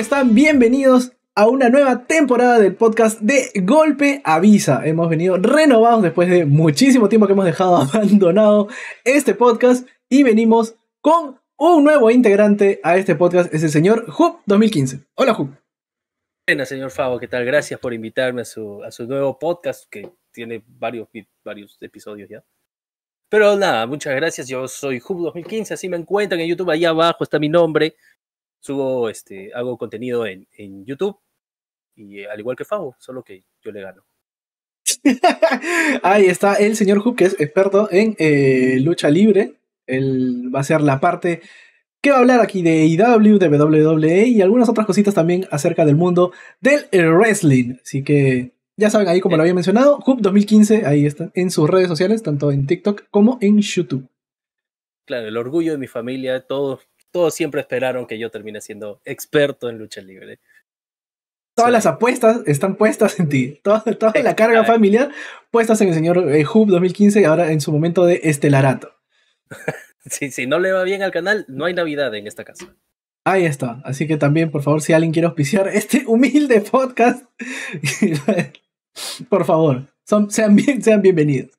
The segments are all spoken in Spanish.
están? Bienvenidos a una nueva temporada del podcast de Golpe Avisa. Hemos venido renovados después de muchísimo tiempo que hemos dejado abandonado este podcast y venimos con un nuevo integrante a este podcast, es el señor Hub 2015. Hola Hub. Buenas, señor Favo, ¿qué tal? Gracias por invitarme a su, a su nuevo podcast que tiene varios, varios episodios ya. Pero nada, muchas gracias. Yo soy Hub 2015, así me encuentran en YouTube, ahí abajo está mi nombre subo, este, hago contenido en, YouTube y eh, al igual que Fabo, solo que yo le gano. Ahí está el señor Hub, que es experto en eh, lucha libre. Él va a ser la parte que va a hablar aquí de IW, de WWE y algunas otras cositas también acerca del mundo del eh, wrestling. Así que ya saben, ahí como lo había mencionado, Hub 2015, ahí está, en sus redes sociales, tanto en TikTok como en YouTube. Claro, el orgullo de mi familia, todos todos siempre esperaron que yo termine siendo experto en lucha libre. Todas las apuestas están puestas en ti. Toda, la carga familiar puestas en el señor eh, Hub 2015 ahora en su momento de estelarato. si no le va bien al canal, no hay Navidad en esta casa. Ahí está. Así que también, por favor, si alguien quiere auspiciar este humilde podcast, por favor, sean, sean bienvenidos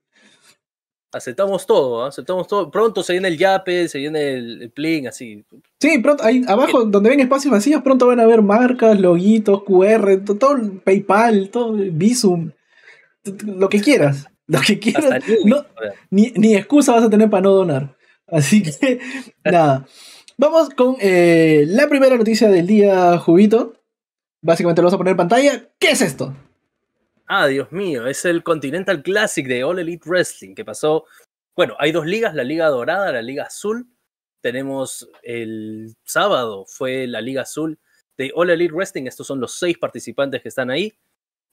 aceptamos todo, ¿ah? aceptamos todo. Pronto se viene el Yape, se viene el, pling, así. Sí, pronto, ahí abajo, donde ven espacios vacíos, pronto van a ver marcas, loguitos, QR, todo, PayPal, todo Visum, lo que quieras. Lo que quieras. ni, excusa vas a tener para no donar. Así que, nada. Vamos con eh, la primera noticia del día, Jubito. Básicamente lo vas a poner en pantalla. ¿Qué es esto? Ah, Dios mío, es el Continental Classic de All Elite Wrestling que pasó. Bueno, hay dos ligas, la Liga Dorada, la Liga Azul. Tenemos el sábado, fue la Liga Azul de All Elite Wrestling. Estos son los seis participantes que están ahí.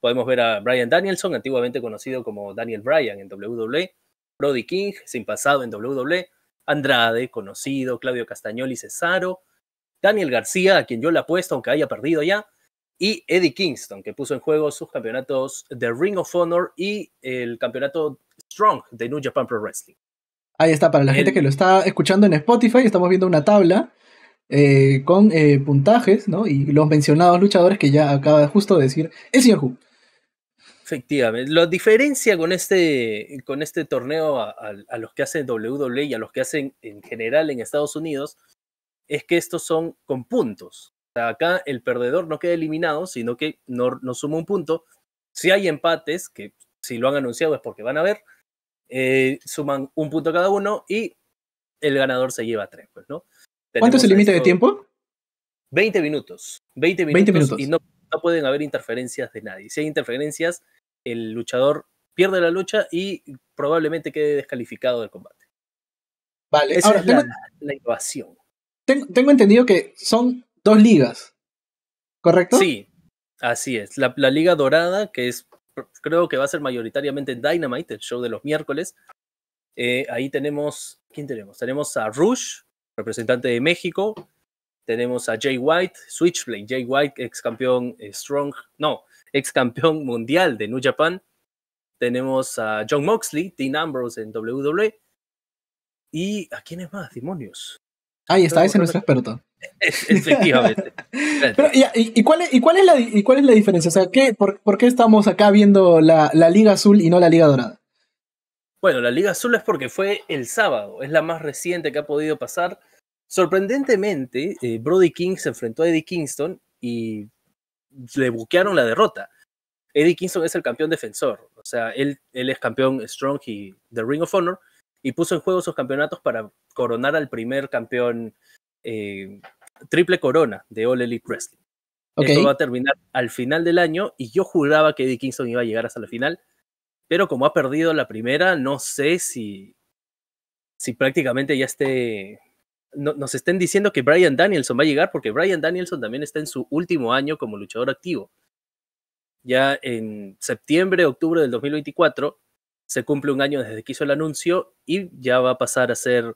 Podemos ver a Brian Danielson, antiguamente conocido como Daniel Bryan en WWE, Brody King, sin pasado en WWE, Andrade, conocido, Claudio y Cesaro, Daniel García, a quien yo le apuesto, aunque haya perdido ya, y Eddie Kingston, que puso en juego sus campeonatos de Ring of Honor y el campeonato Strong de New Japan Pro Wrestling. Ahí está, para la gente que lo está escuchando en Spotify, estamos viendo una tabla eh, con eh, puntajes ¿no? y los mencionados luchadores que ya acaba justo de decir el señor Efectivamente, la diferencia con este, con este torneo a, los que hace WWE y a los que hacen en general en Estados Unidos es que estos son con puntos acá el perdedor no queda eliminado, sino que no, no suma un punto. Si hay empates, que si lo han anunciado es porque van a ver, eh, suman un punto cada uno y el ganador se lleva tres, pues, ¿Cuánto es el límite de tiempo? 20 minutos. 20 minutos. Y no, pueden haber interferencias de nadie. Si hay interferencias, el luchador pierde la lucha y probablemente quede descalificado del combate. Vale, Esa ahora es la, la, innovación. tengo entendido que son dos ligas, ¿correcto? Sí, así es. La, Liga Dorada, que es creo que va a ser mayoritariamente Dynamite, el show de los miércoles. Eh, ahí tenemos, ¿quién tenemos? Tenemos a Rush, representante de México. Tenemos a Jay White, Switchblade. Jay White, ex campeón eh, Strong, no, ex campeón mundial de New Japan. Tenemos a John Moxley, Dean Ambrose en WWE. ¿Y a es más? Demonios. Ahí está, ese es nuestro experto. Efectivamente. y, cuál es, y, cuál es la, ¿Y cuál es la diferencia? O sea, ¿qué, por, qué estamos acá viendo la, Liga Azul y no la Liga Dorada? Bueno, la Liga Azul es porque fue el sábado, es la más reciente que ha podido pasar. Sorprendentemente, eh, Brody King se enfrentó a Eddie Kingston y le buquearon la derrota. Eddie Kingston es el campeón defensor, o sea, él, él es campeón Strong y de Ring of Honor y puso en juego sus campeonatos para coronar al primer campeón eh, triple corona de Ole Lee Wrestling. Esto va a terminar al final del año y yo juraba que Eddie Kingston iba a llegar hasta la final, pero como ha perdido la primera, no sé si, si prácticamente ya esté... nos estén diciendo que Brian Danielson va a llegar porque Brian Danielson también está en su último año como luchador activo. Ya en septiembre, octubre del 2024 se cumple un año desde que hizo el anuncio y ya va a pasar a ser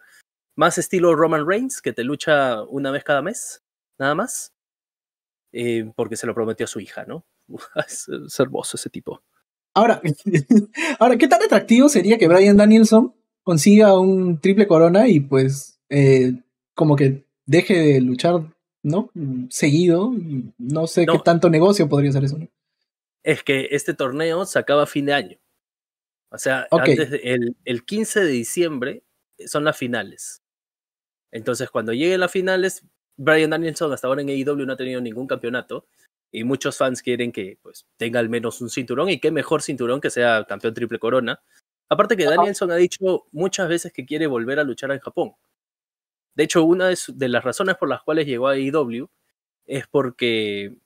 más estilo Roman Reigns, que te lucha una vez cada mes, nada más. Eh, porque se lo prometió a su hija, ¿no? es, ese tipo. Ahora, ahora, ¿qué tan atractivo sería que Brian Danielson consiga un triple corona y pues eh, como que deje de luchar, ¿no? Seguido. No sé qué tanto negocio podría ser eso. Es que este torneo se acaba a fin de año. O sea, antes el 15 de diciembre son las finales. Entonces, cuando a las finales, Brian Danielson hasta ahora en AEW no ha tenido ningún campeonato y muchos fans quieren que pues, tenga al menos un cinturón y qué mejor cinturón que sea campeón triple corona. Aparte que Danielson ha dicho muchas veces que quiere volver a luchar en Japón. De hecho, una de, las razones por las cuales llegó a AEW es porque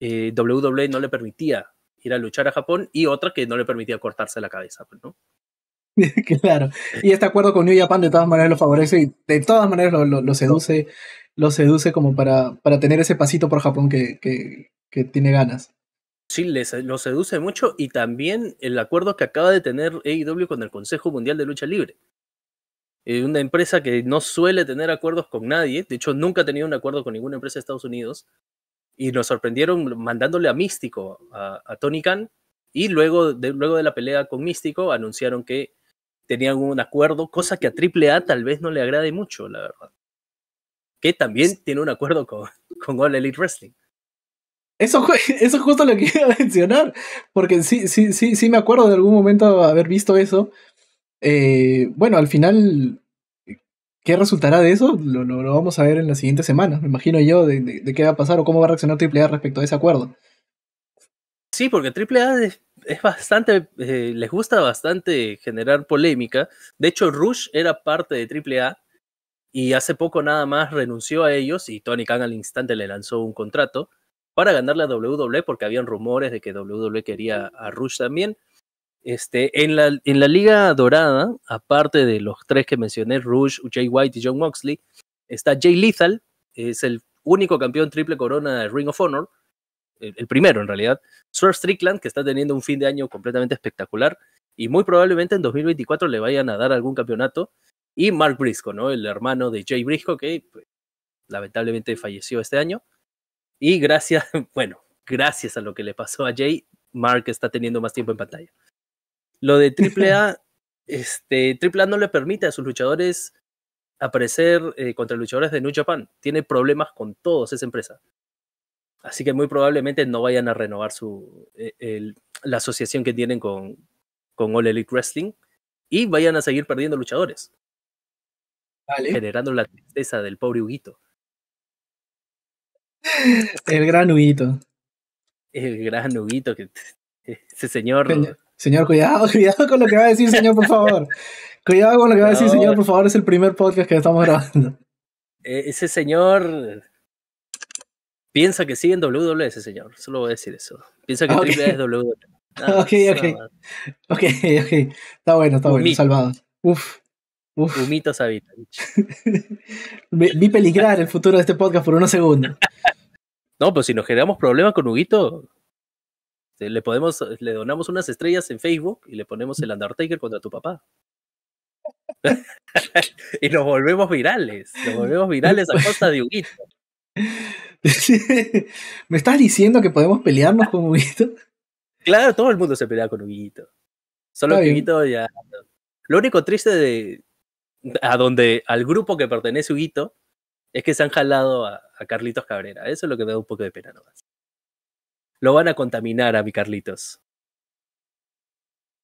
eh, WWE no le permitía ir a luchar a Japón y otra que no le permitía cortarse la cabeza, pues, ¿no? claro. Eh. Y este acuerdo con New Japan de todas maneras lo favorece y de todas maneras lo, seduce, lo seduce como para, para tener ese pasito por Japón que, tiene ganas. Sí, lo seduce mucho y también el acuerdo que acaba de tener AEW con el Consejo Mundial de Lucha Libre. Eh, una empresa que no suele tener acuerdos con nadie, de hecho nunca ha tenido un acuerdo con ninguna empresa de Estados Unidos, y nos sorprendieron mandándole a Místico, a, Tony Khan, y luego de, luego de la pelea con Místico anunciaron que tenían un acuerdo, cosa que a AAA tal vez no le agrade mucho, la verdad. Que también tiene un acuerdo con, con All Elite Wrestling. Eso, eso es justo lo que iba a mencionar, porque sí, sí, sí, sí me acuerdo de algún momento haber visto eso. Eh, bueno, al final, ¿qué resultará de eso? Lo, lo, vamos a ver en las siguientes semanas, me imagino yo, de, de, de, qué va a pasar o cómo va a reaccionar AAA respecto a ese acuerdo. Sí, porque AAA es, es bastante, eh, les gusta bastante generar polémica. De hecho, Rush era parte de A y hace poco nada más renunció a ellos y Tony Khan al instante le lanzó un contrato para ganarle a WWE porque habían rumores de que WWE quería a Rush también. Este, en, la, en la Liga Dorada, aparte de los tres que mencioné, Rush, Jay White y John Moxley, está Jay Lethal, es el único campeón triple corona de Ring of Honor, el, primero en realidad, Swerve Strickland, que está teniendo un fin de año completamente espectacular y muy probablemente en 2024 le vayan a dar algún campeonato, y Mark Briscoe, ¿no? El hermano de Jay Briscoe, que pues, lamentablemente falleció este año. Y gracias, bueno, gracias a lo que le pasó a Jay, Mark está teniendo más tiempo en pantalla. Lo de AAA, este, AAA no le permite a sus luchadores aparecer eh, contra luchadores de New Japan. Tiene problemas con todos esa empresa. Así que muy probablemente no vayan a renovar su, eh, la asociación que tienen con, con All Elite Wrestling y vayan a seguir perdiendo luchadores. Generando la tristeza del pobre Huguito. El gran Huguito. El gran Huguito, ese señor. Señor, señor, cuidado, cuidado con lo que va a decir, señor, por favor. cuidado con lo que va a decir, señor, por favor. Es el primer podcast que estamos grabando. E, ese señor piensa que sigue en WWE ese señor, solo voy a decir eso. Piensa que ah, okay. es WWE. ok, ok. Ok, ok. Está bueno, está bueno, Salvados. Uf. Uf. Humito vi peligrar el futuro de este podcast por unos segundos. No, pero pues si nos generamos problemas con Huguito, este, le podemos, le donamos unas estrellas en Facebook y le ponemos el Undertaker contra tu papá. y nos volvemos virales. Nos volvemos virales a costa de Huguito. ¿Me estás diciendo que podemos pelearnos con Huguito? Claro, todo el mundo se pelea con Huguito. Solo que Huguito ya. Lo único triste de. A donde, al grupo que pertenece Huguito, es que se han jalado a, Carlitos Cabrera. Eso es lo que me da un poco de pena nomás. Lo van a contaminar a mi Carlitos.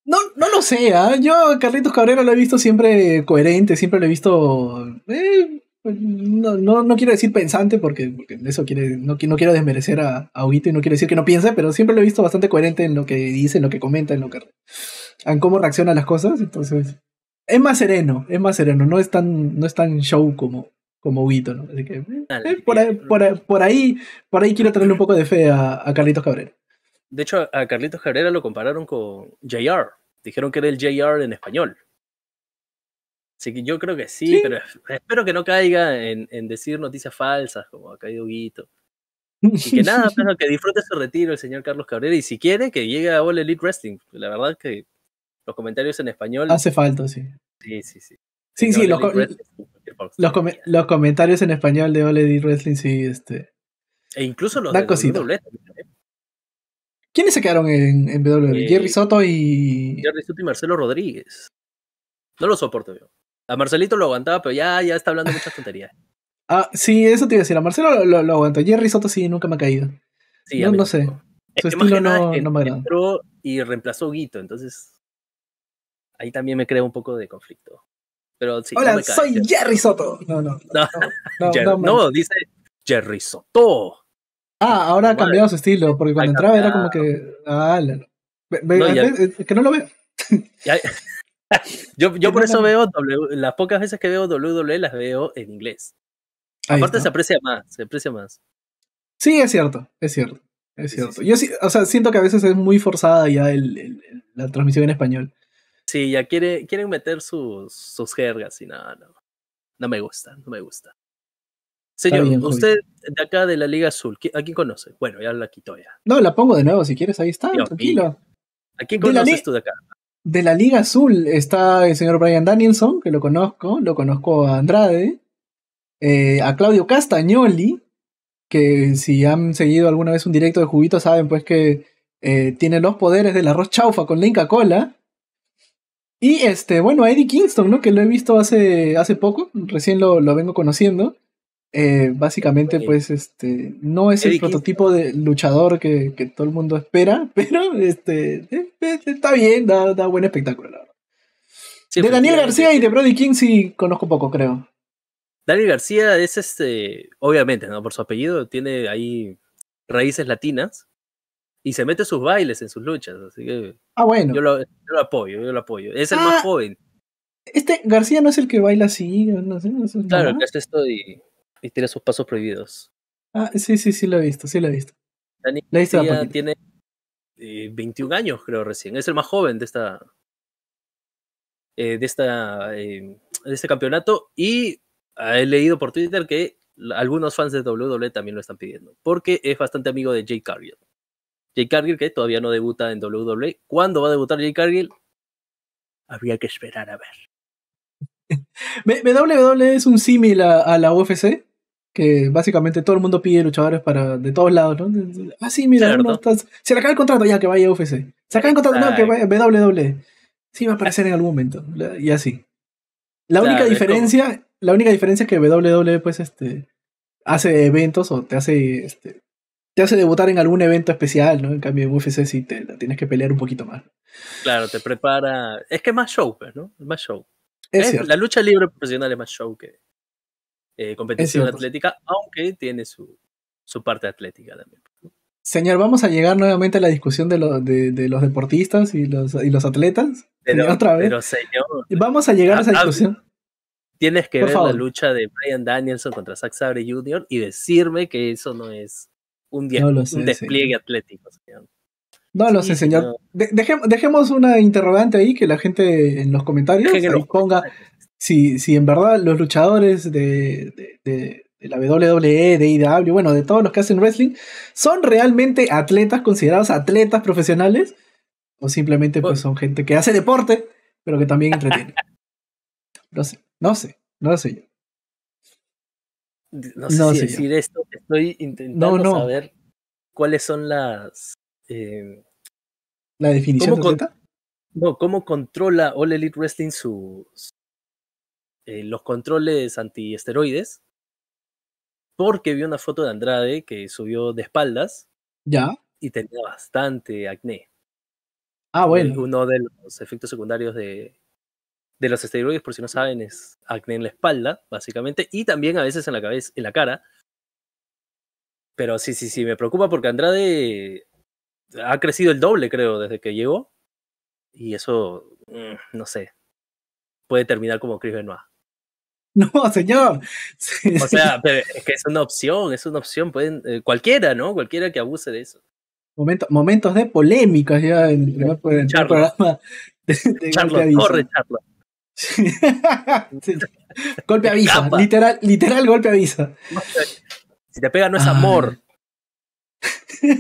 No, no lo sé, ¿ah? yo yo Carlitos Cabrera lo he visto siempre coherente, siempre lo he visto eh, no, no, quiero decir pensante porque, porque eso quiere, no, no quiero desmerecer a, a y no quiero decir que no piense, pero siempre lo he visto bastante coherente en lo que dice, en lo que comenta, en lo que en cómo reacciona a las cosas, entonces es más sereno, es más sereno, no es tan, no tan show como, como Huguito, ¿no? Eh, por, ahí, por, quiero traerle un poco de fe a, a Carlitos Cabrera. De hecho, a Carlitos Cabrera lo compararon con JR, dijeron que era el JR en español. Así que yo creo que sí, pero espero que no caiga en, decir noticias falsas, como ha caído Guito. Y que nada, pero que disfrute su retiro el señor Carlos Cabrera. Y si quiere, que llegue a All Elite Wrestling. La verdad que los comentarios en español. Hace falta, sí. Sí, sí, sí. Sí, sí, los, comentarios en español de All Elite Wrestling, sí, este. E incluso los de WWE. ¿eh? ¿Quiénes se quedaron en, en WWE? Eh, Jerry Soto y. Jerry Soto y Marcelo Rodríguez. No lo soporto yo. A Marcelito lo aguantaba, pero ya, ya está hablando muchas tonterías. Ah, sí, eso te iba a decir. A Marcelo lo, lo, Jerry Soto sí, nunca me ha caído. Sí, no, sé. Su estilo no, no, me agrada. Entró y reemplazó a Guito, entonces ahí también me crea un poco de conflicto. Pero sí, Hola, cae, soy Jerry. Soto. No, no. No, no, dice Jerry Soto. Ah, ahora ha cambiado su estilo, porque cuando entraba era como que. Ah, que no lo veo. yo, por eso veo w, las pocas veces que veo WWE las veo en inglés. Aparte se aprecia más, se aprecia más. Sí, es cierto, es cierto, Yo o sea, siento que a veces es muy forzada ya la transmisión en español. Sí, ya quiere, quieren meter sus, jergas y nada, no, no, me gusta, no me gusta. Señor, usted de acá de la Liga Azul, ¿a quién conoce? Bueno, ya la quito ya. No, la pongo de nuevo si quieres, ahí está, tranquilo. ¿A quién conoces tú de acá? de la Liga Azul está el señor Brian Danielson, que lo conozco, lo conozco a Andrade, eh, a Claudio Castagnoli, que si han seguido alguna vez un directo de juguito saben pues que eh, tiene los poderes del arroz chaufa con la Inca Cola. Y este, bueno, a Eddie Kingston, ¿no? Que lo he visto hace, hace poco, recién lo vengo conociendo. Eh, básicamente, pues, este, no es el prototipo de luchador que, que todo el mundo espera, pero este, eh, eh, está bien, da, buen espectáculo, de Daniel García y de Brody King sí conozco poco, creo. Daniel García es este, obviamente, ¿no? Por su apellido, tiene ahí raíces latinas y se mete sus bailes en sus luchas, así que. Ah, bueno. Yo lo, apoyo, yo lo apoyo. Es el más ah, joven. Este García no es el que baila así, no sé. claro, que hace esto y tiene sus pasos prohibidos. Ah, sí, sí, sí, lo he visto, sí, lo he visto. Dani tiene 21 eh, años, creo, recién. Es el más joven de esta. Eh, de, esta eh, de este campeonato. Y ah, he leído por Twitter que algunos fans de WWE también lo están pidiendo. Porque es bastante amigo de Jake Cargill. Jay Cargill, que todavía no debuta en WWE. ¿Cuándo va a debutar Jay Cargill? Habría que esperar a ver. E es un símil a, la UFC? que básicamente todo el mundo pide luchadores para de todos lados, ¿no? Ah, sí, mira, se le acaba el contrato, ya que vaya UFC. Se acaba el contrato, ya no, que vaya a WWE. Sí, va a aparecer en algún momento, y así. La única diferencia, la única diferencia es que WWE, pues, este, hace eventos o te hace, este, te hace debutar en algún evento especial, ¿no? En cambio, en UFC sí te la tienes que pelear un poquito más. Claro, te prepara. Es que es más show, pues, ¿no? Es más show. la lucha libre profesional es más show que, eh, competición atlética, aunque tiene su, parte atlética también. Señor, vamos a llegar nuevamente a la discusión de, de, los deportistas y los, los atletas. Pero, otra vez. Pero señor. Vamos a llegar a, esa ah, ah, discusión. Tienes que ver la lucha de Brian Danielson contra Zack Sabre Jr. y decirme que eso no es un, despliegue atlético, señor. No lo sé, señor. dejemos, una interrogante ahí que la gente en los comentarios ponga, si, en verdad los luchadores de, la WWE, de IW, bueno, de todos los que hacen wrestling, son realmente atletas, considerados atletas profesionales, o simplemente pues son gente que hace deporte, pero que también entretiene. No sé, no sé, no lo sé yo. No sé si decir esto, estoy intentando saber cuáles son las... Eh, ¿La definición de atleta? No, ¿cómo controla All Elite Wrestling su, eh, los controles antiesteroides porque vi una foto de Andrade que subió de espaldas. Ya. Y tenía bastante acné. Ah, bueno. Uno de los efectos secundarios de, de los esteroides, por si no saben, es acné en la espalda, básicamente, y también a veces en la cabeza, en la cara. Pero sí, sí, sí, me preocupa porque Andrade ha crecido el doble, creo, desde que llegó. Y eso, mm, no sé, puede terminar como Chris Benoit. No, señor. o sea, es que es una opción, es una opción. Pueden, eh, cualquiera, ¿no? Cualquiera que abuse de eso. momentos de polémicas ya en el programa. De, Charlo, Charlo. Golpe avisa, literal, literal golpe avisa. Si te pega no es amor.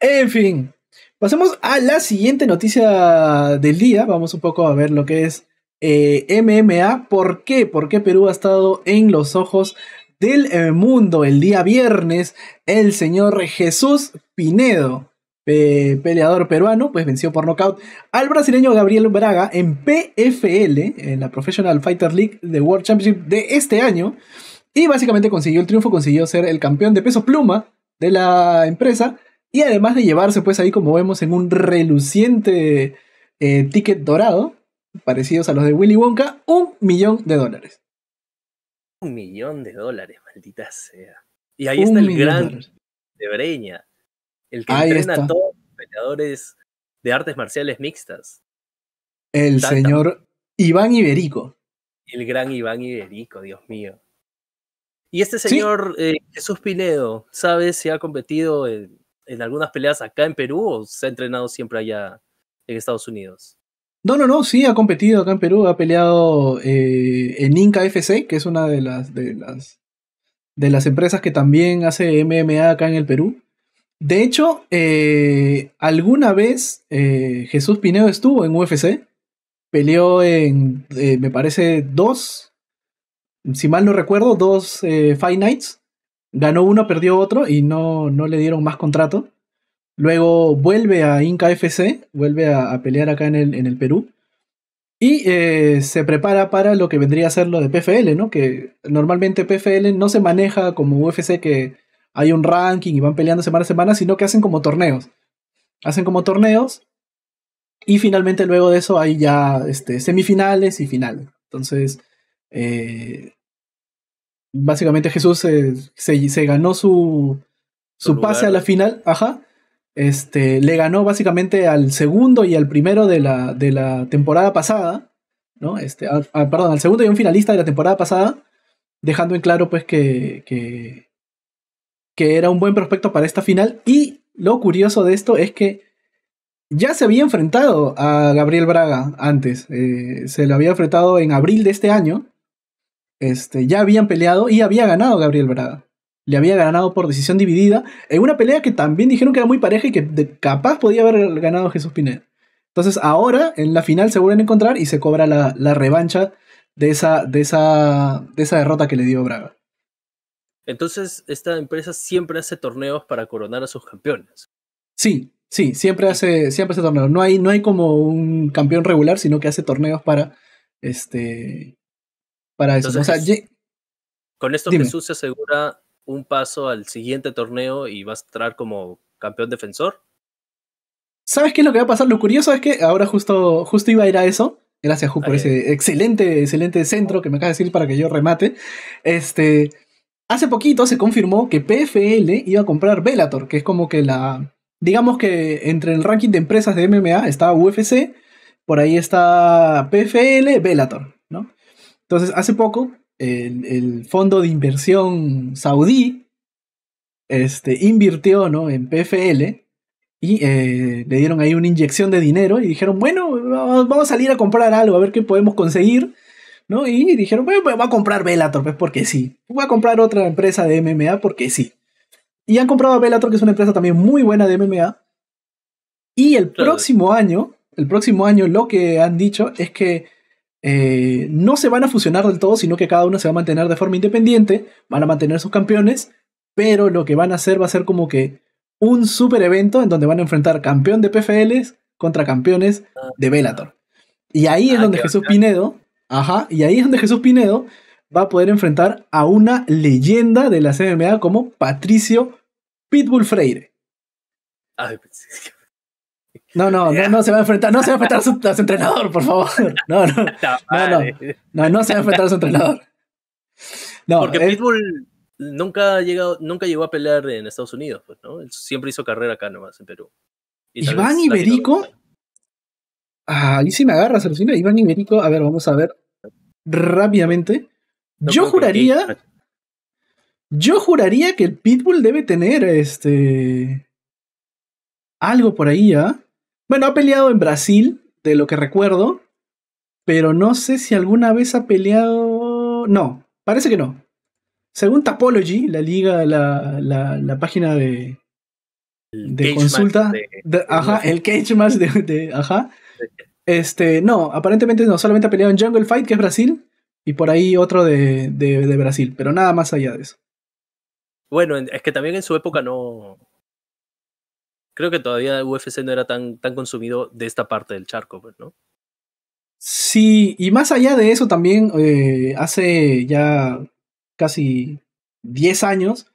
en fin, pasemos a la siguiente noticia del día. Vamos un poco a ver lo que es eh, MMA. ¿Por qué? qué Perú ha estado en los ojos del eh, mundo el día viernes. El señor Jesús Pinedo, peleador peruano, pues venció por nocaut al brasileño Gabriel Braga en PFL, en la Professional Fighter League de World Championship de este año. Y básicamente consiguió el triunfo, consiguió ser el campeón de peso pluma de la empresa. Y además de llevarse, pues ahí como vemos, en un reluciente eh, ticket dorado, parecidos a los de Willy Wonka, un millón de dólares. Un millón de dólares, maldita sea. Y ahí está el gran de, Breña, el que entrena a todos los peleadores de artes marciales mixtas. El señor Iván Iberico. El gran Iván Iberico, Dios mío. Y este señor eh, Jesús Pinedo, ¿sabes si ha competido en algunas peleas acá en Perú o se ha entrenado siempre allá en Estados Unidos? No, no, no, sí, ha competido acá en Perú, ha peleado eh, en Inca FC, que es una de las, de las de las empresas que también hace MMA acá en el Perú. De hecho, eh, alguna vez eh, Jesús Pineo estuvo en UFC, peleó en, me parece, dos, si mal no recuerdo, dos Fight Nights, ganó uno, perdió otro y no le dieron más contrato. Luego vuelve a Inca FC, vuelve a, pelear acá en el, en el Perú. Y eh, se prepara para lo que vendría a ser lo de PFL, ¿no? Que normalmente PFL no se maneja como UFC que hay un ranking y van peleando semana a semana, sino que hacen como torneos. Hacen como torneos y finalmente luego de eso hay ya este, semifinales y finales. Entonces, eh, básicamente Jesús se, ganó su, su, pase a la final, ajá, este, le ganó básicamente al segundo y al primero de la, de la temporada pasada, ¿no? Este, perdón, al segundo y un finalista de la temporada pasada, dejando en claro pues que, que, era un buen prospecto para esta final. Y lo curioso de esto es que ya se había enfrentado a Gabriel Braga antes. Eh, se lo había enfrentado en abril de este año. Este, ya habían peleado y había ganado Gabriel Braga le había ganado por decisión dividida en una pelea que también dijeron que era muy pareja y que capaz podía haber ganado Jesús Pineda. Entonces ahora en la final se vuelven a encontrar y se cobra la, revancha de esa, de, esa, de esa derrota que le dio Braga. Entonces esta empresa siempre hace torneos para coronar a sus campeones. Sí, sí, siempre hace, siempre hace torneos. No hay, no hay como un campeón regular, sino que hace torneos para este para eso. con esto Jesús se asegura un paso al siguiente torneo y vas a entrar como campeón defensor. ¿Sabes qué es lo que va a pasar? Lo curioso es que ahora justo, justo iba a ir a eso. Gracias, Ju, por ese excelente, excelente centro que me acaba de decir para que yo remate. Este, hace poquito se confirmó que PFL iba a comprar Velator, que es como que la. Digamos que entre el ranking de empresas de MMA está UFC, por ahí está PFL, Velator, ¿no? Entonces, hace poco el, fondo de inversión saudí este, invirtió ¿no? en PFL y eh, le dieron ahí una inyección de dinero y dijeron, bueno, vamos a salir a comprar algo, a ver qué podemos conseguir. ¿no? Y dijeron, bueno, pues, voy a comprar Bellator, pues porque sí. Voy a comprar otra empresa de MMA porque sí. Y han comprado a Bellator, que es una empresa también muy buena de MMA. Y el próximo año, el próximo año lo que han dicho es que eh, no se van a fusionar del todo, sino que cada uno se va a mantener de forma independiente, van a mantener sus campeones, pero lo que van a hacer va a ser como que un super evento en donde van a enfrentar campeón de PFLs contra campeones de Velator. Y ahí es ah, donde Jesús Pinedo, ajá, y ahí es donde Jesús Pinedo va a poder enfrentar a una leyenda de la CMA como Patricio Pitbull Freire. Ay, pues, no, no, no, se va a enfrentar, no se va a enfrentar a su, entrenador, por favor. No, no, eh. no, no, se va a enfrentar a su entrenador. No, Porque Pitbull nunca, ha llegado, nunca llegó a pelear en Estados Unidos, pues, ¿no? siempre hizo carrera acá nomás, en Perú. Iván Iberico. Ah, ahí sí me agarras, alucina. Iván Iberico, a ver, vamos a ver rápidamente. yo juraría. Yo juraría que el Pitbull debe tener este. Algo por ahí, ¿ah? Bueno, ha peleado en Brasil, de lo que recuerdo, pero no sé si alguna vez ha peleado... No, parece que no. Según Tapology, la liga, la, la, página de, de consulta, ajá, el cage Más de, ajá, este, no, aparentemente no, solamente ha peleado en Jungle Fight, que es Brasil, y por ahí otro de, de, Brasil, pero nada más allá de eso. Bueno, es que también en su época no, creo que todavía UFC no era tan, tan consumido de esta parte del charco, pues, ¿no? Sí, y más allá de eso también, eh, hace ya casi 10 años,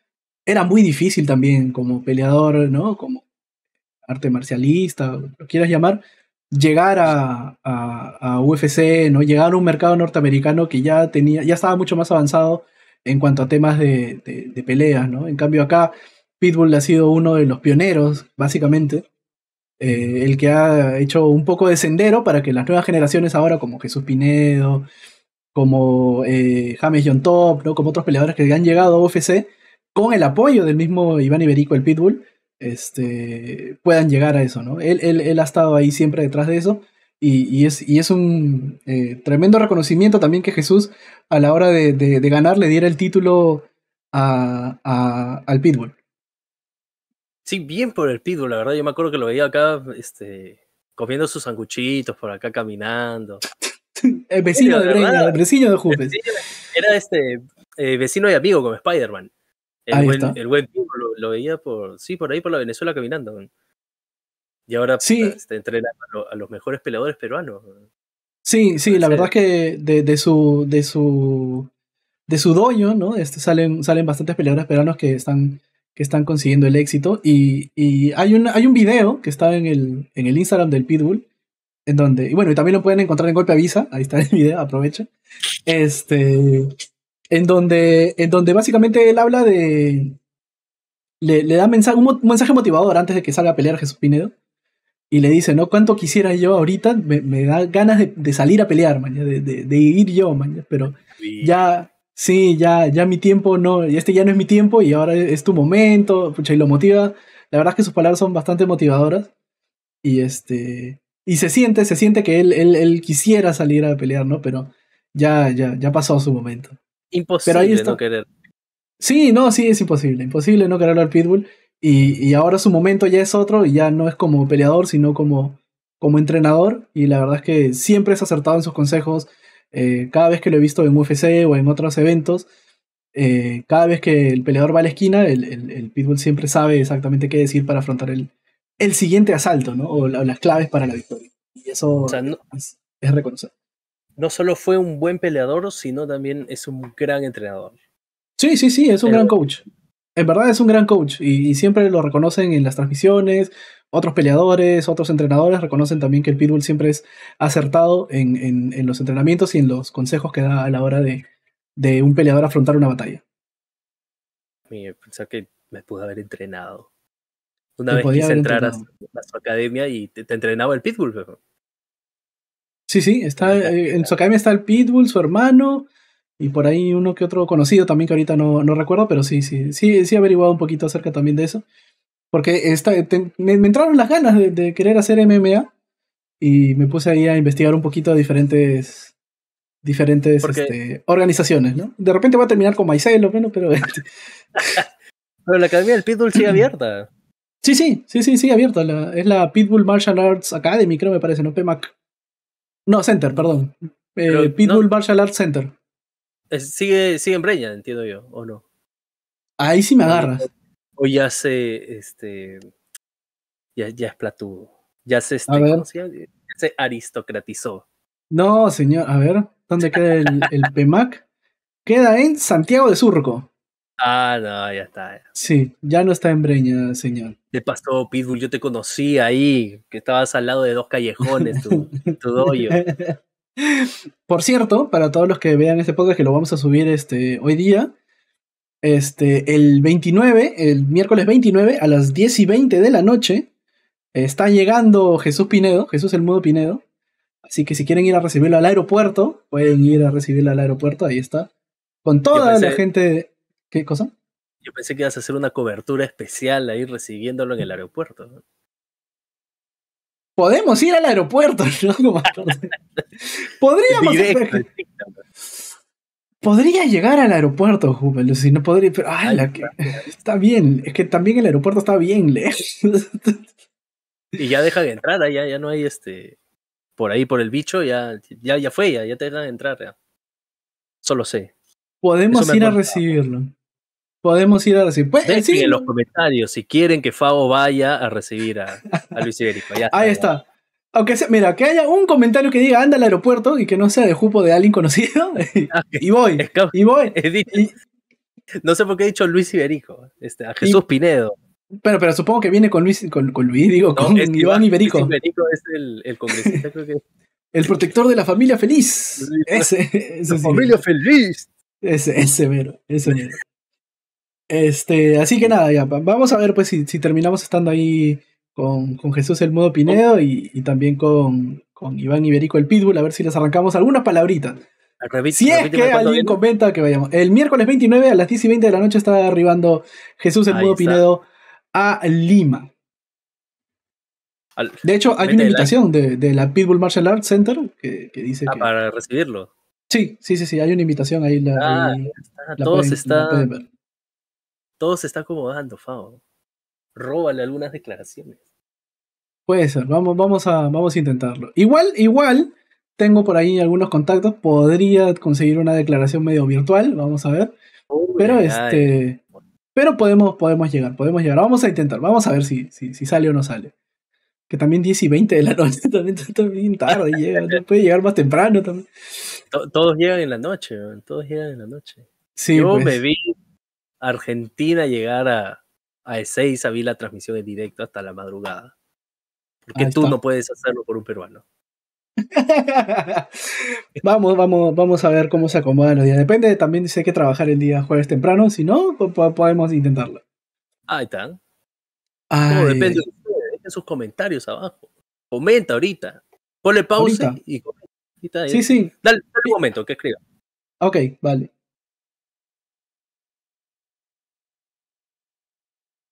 era muy difícil también como peleador, ¿no? Como arte marcialista, lo quieras llamar, llegar a, UFC, ¿no? Llegar a un mercado norteamericano que ya tenía, ya estaba mucho más avanzado en cuanto a temas de, de peleas, ¿no? En cambio acá Pitbull ha sido uno de los pioneros, básicamente, eh, el que ha hecho un poco de sendero para que las nuevas generaciones ahora, como Jesús Pinedo, como eh, James John Top, como otros peleadores que han llegado a UFC, con el apoyo del mismo Iván Iberico, el Pitbull, este, puedan llegar a eso. ¿no? Él, ha estado ahí siempre detrás de eso. Y, es, es, un eh, tremendo reconocimiento también que Jesús a la hora de, ganar le diera el título al Pitbull. Sí, bien por el pitbull, la verdad. Yo me acuerdo que lo veía acá, este, comiendo sus sanguchitos por acá caminando. el vecino de Era este eh, vecino y amigo como Spider-Man. El buen, lo, veía por, sí, por ahí por la Venezuela caminando. Y ahora sí. Este, entrena a, los mejores peleadores peruanos. Sí, sí, la verdad es que de, su de su de su doño, ¿no? Este, salen, salen bastantes peleadores peruanos que están que están consiguiendo el éxito. Y, y hay, un, hay un video que está en el, Instagram del Pitbull, en donde, y bueno, y también lo pueden encontrar en Golpe Avisa, ahí está el video, aprovecha. Este, en donde, en donde básicamente él habla de, le, da mensaje, un, mensaje motivador antes de que salga a pelear Jesús Pinedo. Y le dice, ¿no? ¿Cuánto quisiera yo ahorita? Me, da ganas de, salir a pelear, mañana, de, ir yo, mañana. Pero ya, sí, ya, ya mi tiempo no, este ya no es mi tiempo y ahora e, es tu momento, pucha, y lo motiva. La verdad es que sus palabras son bastante motivadoras y este, y se siente, se siente que él, él, él quisiera salir a pelear, ¿no? Pero ya, ya, ya pasó su momento. Imposible no querer. Sí, no, sí, es imposible, imposible no querer al Pitbull. Y, ahora su momento ya es otro y ya no es como peleador, sino como, como entrenador. Y la verdad es que siempre es acertado en sus consejos, eh, cada vez que lo he visto en UFC o en otros eventos, eh, cada vez que el peleador va a la esquina, el, Pitbull siempre sabe exactamente qué decir para afrontar el, el siguiente asalto, ¿no? O, las claves para la victoria. Y eso es, reconocer. No solo fue un buen peleador, sino también es un gran entrenador. Sí, sí, sí, es un gran coach. En verdad es un gran coach y siempre lo reconocen en las transmisiones, otros peleadores, otros entrenadores reconocen también que el Pitbull siempre es acertado en, los entrenamientos y en los consejos que da a la hora de, un peleador afrontar una batalla. Mira, que me pude haber entrenado. Una vez que entrar a su, academia y te, entrenaba el Pitbull. Sí, sí, está, eh, en su academia está el Pitbull, su hermano, y por ahí uno que otro conocido también que ahorita no, no recuerdo, pero sí, sí, sí, sí he averiguado un poquito acerca también de eso. Porque me, entraron las ganas de, querer hacer MMA y me puse ahí a investigar un poquito diferentes diferentes este, organizaciones, ¿no? De repente voy a terminar con lo menos, pero... Este, pero la Academia del Pitbull sigue abierta. Sí, sí, sí, sí, sigue abierta. es la Pitbull Martial Arts Academy, creo me parece, ¿no? PMAC. No, Center, perdón. Eh, Pitbull Martial Arts Center. sigue, sigue en Breña, entiendo yo, ¿o no? Ahí sí me agarras o ya se, este, ya, es ya se, este, se, aristocratizó. No, señor, a ver, ¿dónde queda el, PEMAC? Queda en Santiago de Surco. Ah, no, ya está. Sí, ya no está en Breña, señor. De pasó, Pitbull, yo te conocí ahí, que estabas al lado de dos callejones, tu, tu doyo. Por cierto, para todos los que vean este podcast que lo vamos a subir este, hoy día, este, el 29, el miércoles 29, a las 10 y 20 de la noche, está llegando Jesús Pinedo, Jesús el Mudo Pinedo. Así que si quieren ir a recibirlo al aeropuerto, pueden ir a recibirlo al aeropuerto, ahí está. Con toda la gente. ¿Qué cosa? Yo pensé que ibas a hacer una cobertura especial ahí recibiéndolo en el aeropuerto. Podemos ir al aeropuerto, ¿no? Podríamos. Directo, Podría llegar al aeropuerto, si no podría, pero ah, está bien, es que también el aeropuerto está bien lejos. Y ya deja de entrar, ya, ya no hay este por ahí por el bicho, ya, ya, ya fue, ya, ya te de entrar, Solo sé. Podemos ir a recibirlo. Podemos ir a recibirlo. Pues, en los comentarios si quieren que Favo vaya a recibir a, Luis Ibérico. está, ahí está. Aunque sea, mira, que haya un comentario que diga anda al aeropuerto y que no sea de jupo de alguien conocido. Ah, y voy. Y voy. no sé por qué he dicho Luis Iberico, este, a Jesús Pinedo. Pero, pero supongo que viene con Luis, con, con Luis, digo, con Iván, Iberico. Iberico es el, congresista, el protector de la familia feliz. ese, la familia feliz. Ese, ese mero, ese Este, así que nada, ya, vamos a ver pues si, si terminamos estando ahí con, Jesús el Modo Pinedo y, también con, con, Iván Iberico el Pitbull, a ver si les arrancamos algunas palabritas. si es que alguien comenta que vayamos. El miércoles 29 a las 10 y 20 de la noche está arribando Jesús el Mudo Modo Pinedo a Lima. de hecho, hay una invitación de, la Pitbull Martial Arts Center que, dice ah, que, para recibirlo. Sí, sí, sí, sí, hay una invitación ahí. La, ah, todos se está acomodando, Fao róbale algunas declaraciones. Puede ser, vamos, vamos, a, vamos a intentarlo. Igual, igual, tengo por ahí algunos contactos, podría conseguir una declaración medio virtual, vamos a ver. pero este. Pero podemos, podemos llegar, podemos llegar. Vamos a intentar, vamos a ver si, si, sale o no sale. Que también 10 y 20 de la noche, también, bien tarde puede llegar más temprano también. Todos llegan en la noche, todos llegan en la noche. Sí, Yo pues. me vi Argentina llegar a a Ezeiza vi la transmisión en directo hasta la madrugada. Porque tú no puedes hacerlo por un peruano. vamos, vamos, vamos a ver cómo se acomodan los días. Depende también dice que trabajar el día jueves temprano, si no, podemos intentarlo. Ahí están. No, depende dejen sus comentarios abajo. Comenta ahorita. Ponle pausa y comenta. Sí, sí. Dale, dale un momento que escriba. Ok, vale.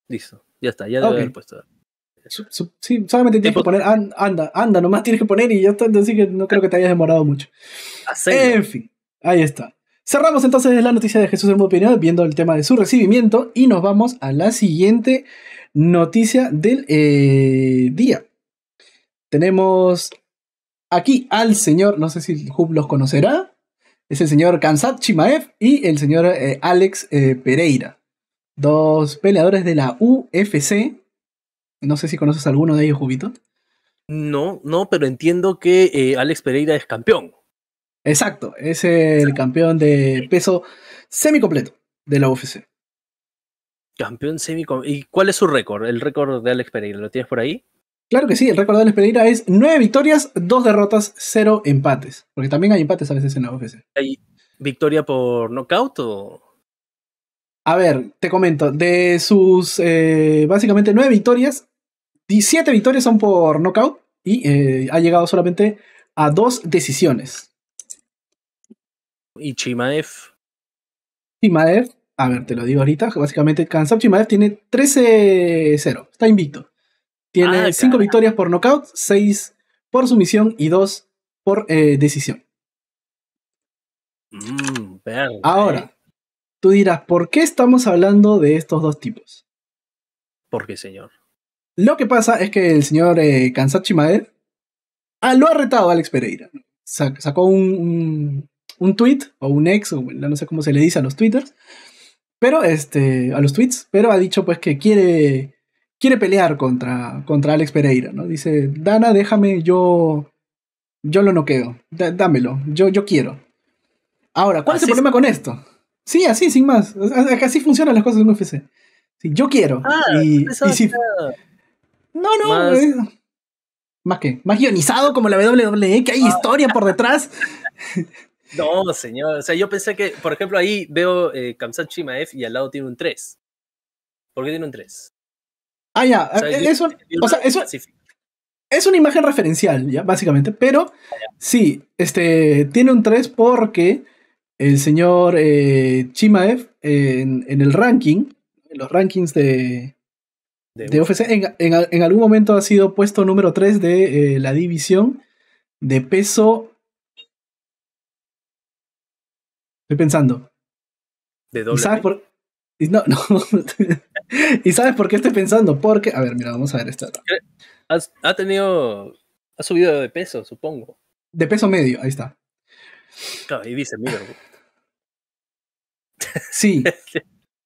Listo, ya está, ya debe haber puesto. sí, solamente tienes que poner anda, anda, nomás tienes que poner y ya está, así que no creo que te hayas demorado mucho. En fin, ahí está. Cerramos entonces la noticia de Jesús Hermoso Pineda viendo el tema de su recibimiento y nos vamos a la siguiente noticia del eh, día. Tenemos aquí al señor, no sé si Hub los conocerá, es el señor Kansat Chimaev y el señor eh, Alex eh, Pereira. Dos peleadores de la UFC. No sé si conoces alguno de ellos, Jubito. No, no, pero entiendo que eh, Alex Pereira es campeón. Exacto, es el campeón de peso semicompleto de la UFC. Campeón semicompleto. ¿Y cuál es su récord? ¿El récord de Alex Pereira? ¿Lo tienes por ahí? Claro que sí, el récord de Alex Pereira es nueve victorias, dos derrotas, cero empates. Porque también hay empates a veces en la UFC. ¿Hay victoria por nocaut o.? A ver, te comento, de sus eh, básicamente nueve victorias, 17 victorias son por knockout y eh, ha llegado solamente a dos decisiones. ¿Y Chimaev? Chimaev, a ver, te lo digo ahorita, básicamente Kansab Chimaev tiene 13-0, está invicto. Tiene ah, cinco victorias por knockout, seis por sumisión y dos por eh, decisión. Mm, Ahora, Tú dirás, ¿por qué estamos hablando de estos dos tipos? ¿Por qué, señor? Lo que pasa es que el señor eh, Kansachi ah, lo ha retado a Alex Pereira. sacó un, un, tweet o un ex, o no sé cómo se le dice a los twitters, pero este, a los tweets, pero ha dicho pues que quiere, quiere pelear contra, contra Alex Pereira, ¿no? Dice, Dana, déjame, yo, yo lo no quedo, dámelo, yo, yo quiero. Ahora, ¿cuál es el problema con esto? Sí, así, sin más. Así funcionan las cosas en UFC. yo quiero. Ah, No, no. Más... que. Más guionizado como la WWE, que hay ah. historia por detrás. No, señor. O sea, yo pensé que, por ejemplo, ahí veo eh, Kamsat Chimaev y al lado tiene un 3. ¿Por qué tiene un 3? Ah, ya. Eh, es una imagen referencial, ya, básicamente. Pero ah, sí, este, tiene un 3 porque el señor eh, Chimaev en, el ranking, en los rankings de, de, UFC, en, algún momento ha sido puesto número 3 de eh, la división de peso. Estoy pensando. ¿De dónde? ¿Y sabes por, sabes por qué estoy pensando? Porque, a ver, mira, vamos a ver esta. Ha tenido. Ha subido de peso, supongo. De peso medio, ahí está. Claro, y dice, mira, Sí.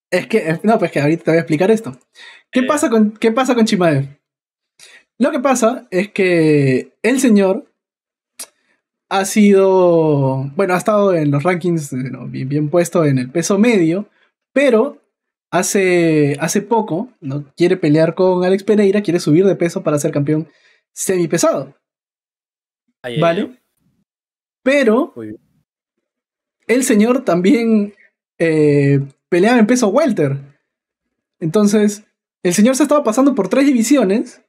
es que, no, pues que ahorita te voy a explicar esto. ¿Qué, eh. pasa, con, ¿qué pasa con Chimaev? Lo que pasa es que el señor ha sido, bueno, ha estado en los rankings eh, bien, puesto en el peso medio, pero hace, hace poco ¿no? quiere pelear con Alex Pereira, quiere subir de peso para ser campeón semipesado. pesado ¿Vale? Pero el señor también eh, Peleaba en peso welter. Entonces, el señor se estaba pasando por tres divisiones,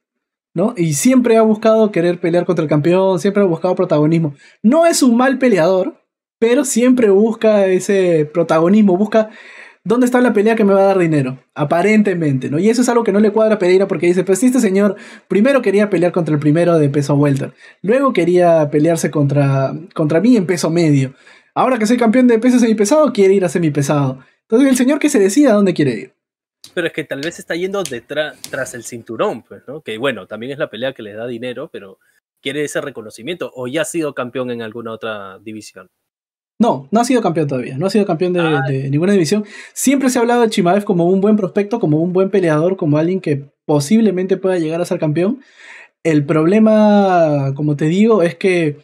¿no? Y siempre ha buscado querer pelear contra el campeón, siempre ha buscado protagonismo. No es un mal peleador, pero siempre busca ese protagonismo, busca dónde está la pelea que me va a dar dinero, aparentemente, ¿no? Y eso es algo que no le cuadra a Pereira porque dice, pues este señor primero quería pelear contra el primero de peso welter, luego quería pelearse contra, contra mí en peso medio ahora que soy campeón de peso semipesado, quiere ir a semipesado. Entonces el señor que se decida a dónde quiere ir. Pero es que tal vez está yendo detrás tras el cinturón, pues, ¿no? Que bueno, también es la pelea que les da dinero, pero quiere ese reconocimiento. ¿O ya ha sido campeón en alguna otra división? No, no ha sido campeón todavía. No ha sido campeón de, ah. de ninguna división. Siempre se ha hablado de Chimaev como un buen prospecto, como un buen peleador, como alguien que posiblemente pueda llegar a ser campeón. El problema, como te digo, es que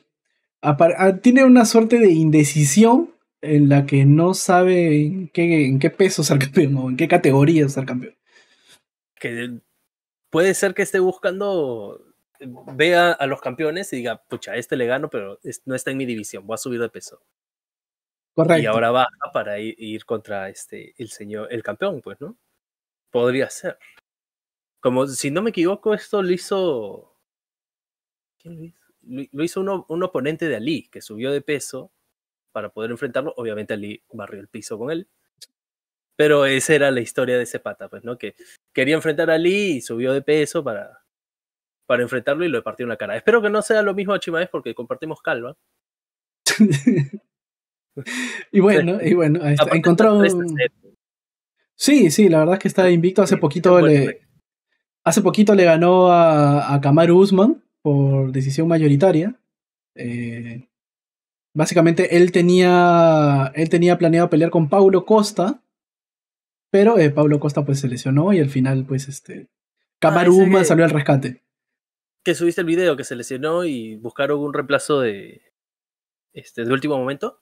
Ah, tiene una suerte de indecisión en la que no sabe en qué, en qué peso campeón o en qué categoría el campeón. Que puede ser que esté buscando, vea a los campeones y diga, pucha, este le gano, pero no está en mi división, voy a subir de peso. Correcto. Y ahora baja para ir, contra este, el señor, el campeón, pues, ¿no? Podría ser. Como, si no me equivoco, esto lo hizo... ¿Quién lo hizo? lo hizo uno, un oponente de Ali, que subió de peso para poder enfrentarlo. Obviamente Ali barrió el piso con él. Pero esa era la historia de ese pata, pues, ¿no? Que quería enfrentar a Ali y subió de peso para, para enfrentarlo y lo partió en la cara. Espero que no sea lo mismo a Chimaes porque compartimos calva. y bueno, y bueno, ahí encontró Sí, sí, la verdad es que está invicto. Hace poquito le, hace poquito le ganó a, a Kamaru Usman por decisión mayoritaria. Eh, básicamente él tenía, él tenía planeado pelear con Paulo Costa, pero Pablo eh, Paulo Costa pues se lesionó y al final pues este ah, Camaruma salió al rescate. Que subiste el video que se lesionó y buscaron un reemplazo de este de último momento.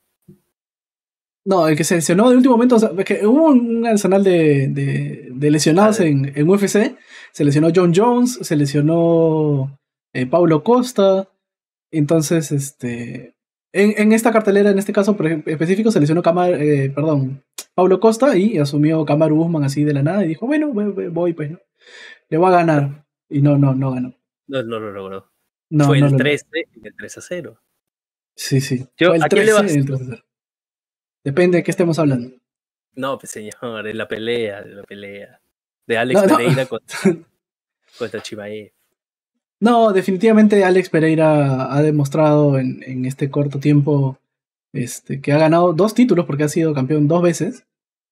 No, el que se lesionó de último momento, que hubo un arsenal de, de, lesionados ah, en, en UFC. Se lesionó John Jones, se lesionó eh, Pablo Costa. Entonces, este. En, en, esta cartelera, en este caso específico, seleccionó Camar, eh, perdón, Pablo Costa y asumió Camar Guzmán así de la nada y dijo, bueno, voy, pues, Le voy a ganar. Y no, no, no ganó. No, no lo logró. Fue el, 3, a 0. Sí, sí. Yo, el ¿a 0 Depende de qué estemos hablando. No, pues, señor, es la pelea, de la pelea. De Alex Pereira contra, contra no, definitivamente Alex Pereira ha demostrado en, en este corto tiempo este, que ha ganado dos títulos porque ha sido campeón dos veces.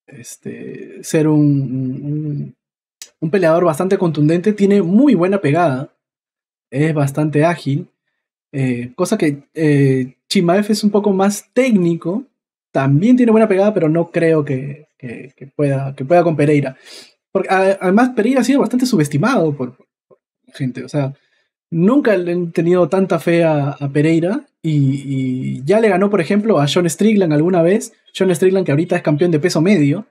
Este, ser un, un, peleador bastante contundente, tiene muy buena pegada, es bastante ágil, eh, cosa que eh, Chimaef es un poco más técnico, también tiene buena pegada, pero no creo que, pueda, que pueda con Pereira. Porque además Pereira ha sido bastante subestimado por, por gente, o sea, Nunca le han tenido tanta fe a, Pereira y, ya le ganó, por ejemplo, a John Strickland alguna vez. John Strickland, que ahorita es campeón de peso medio,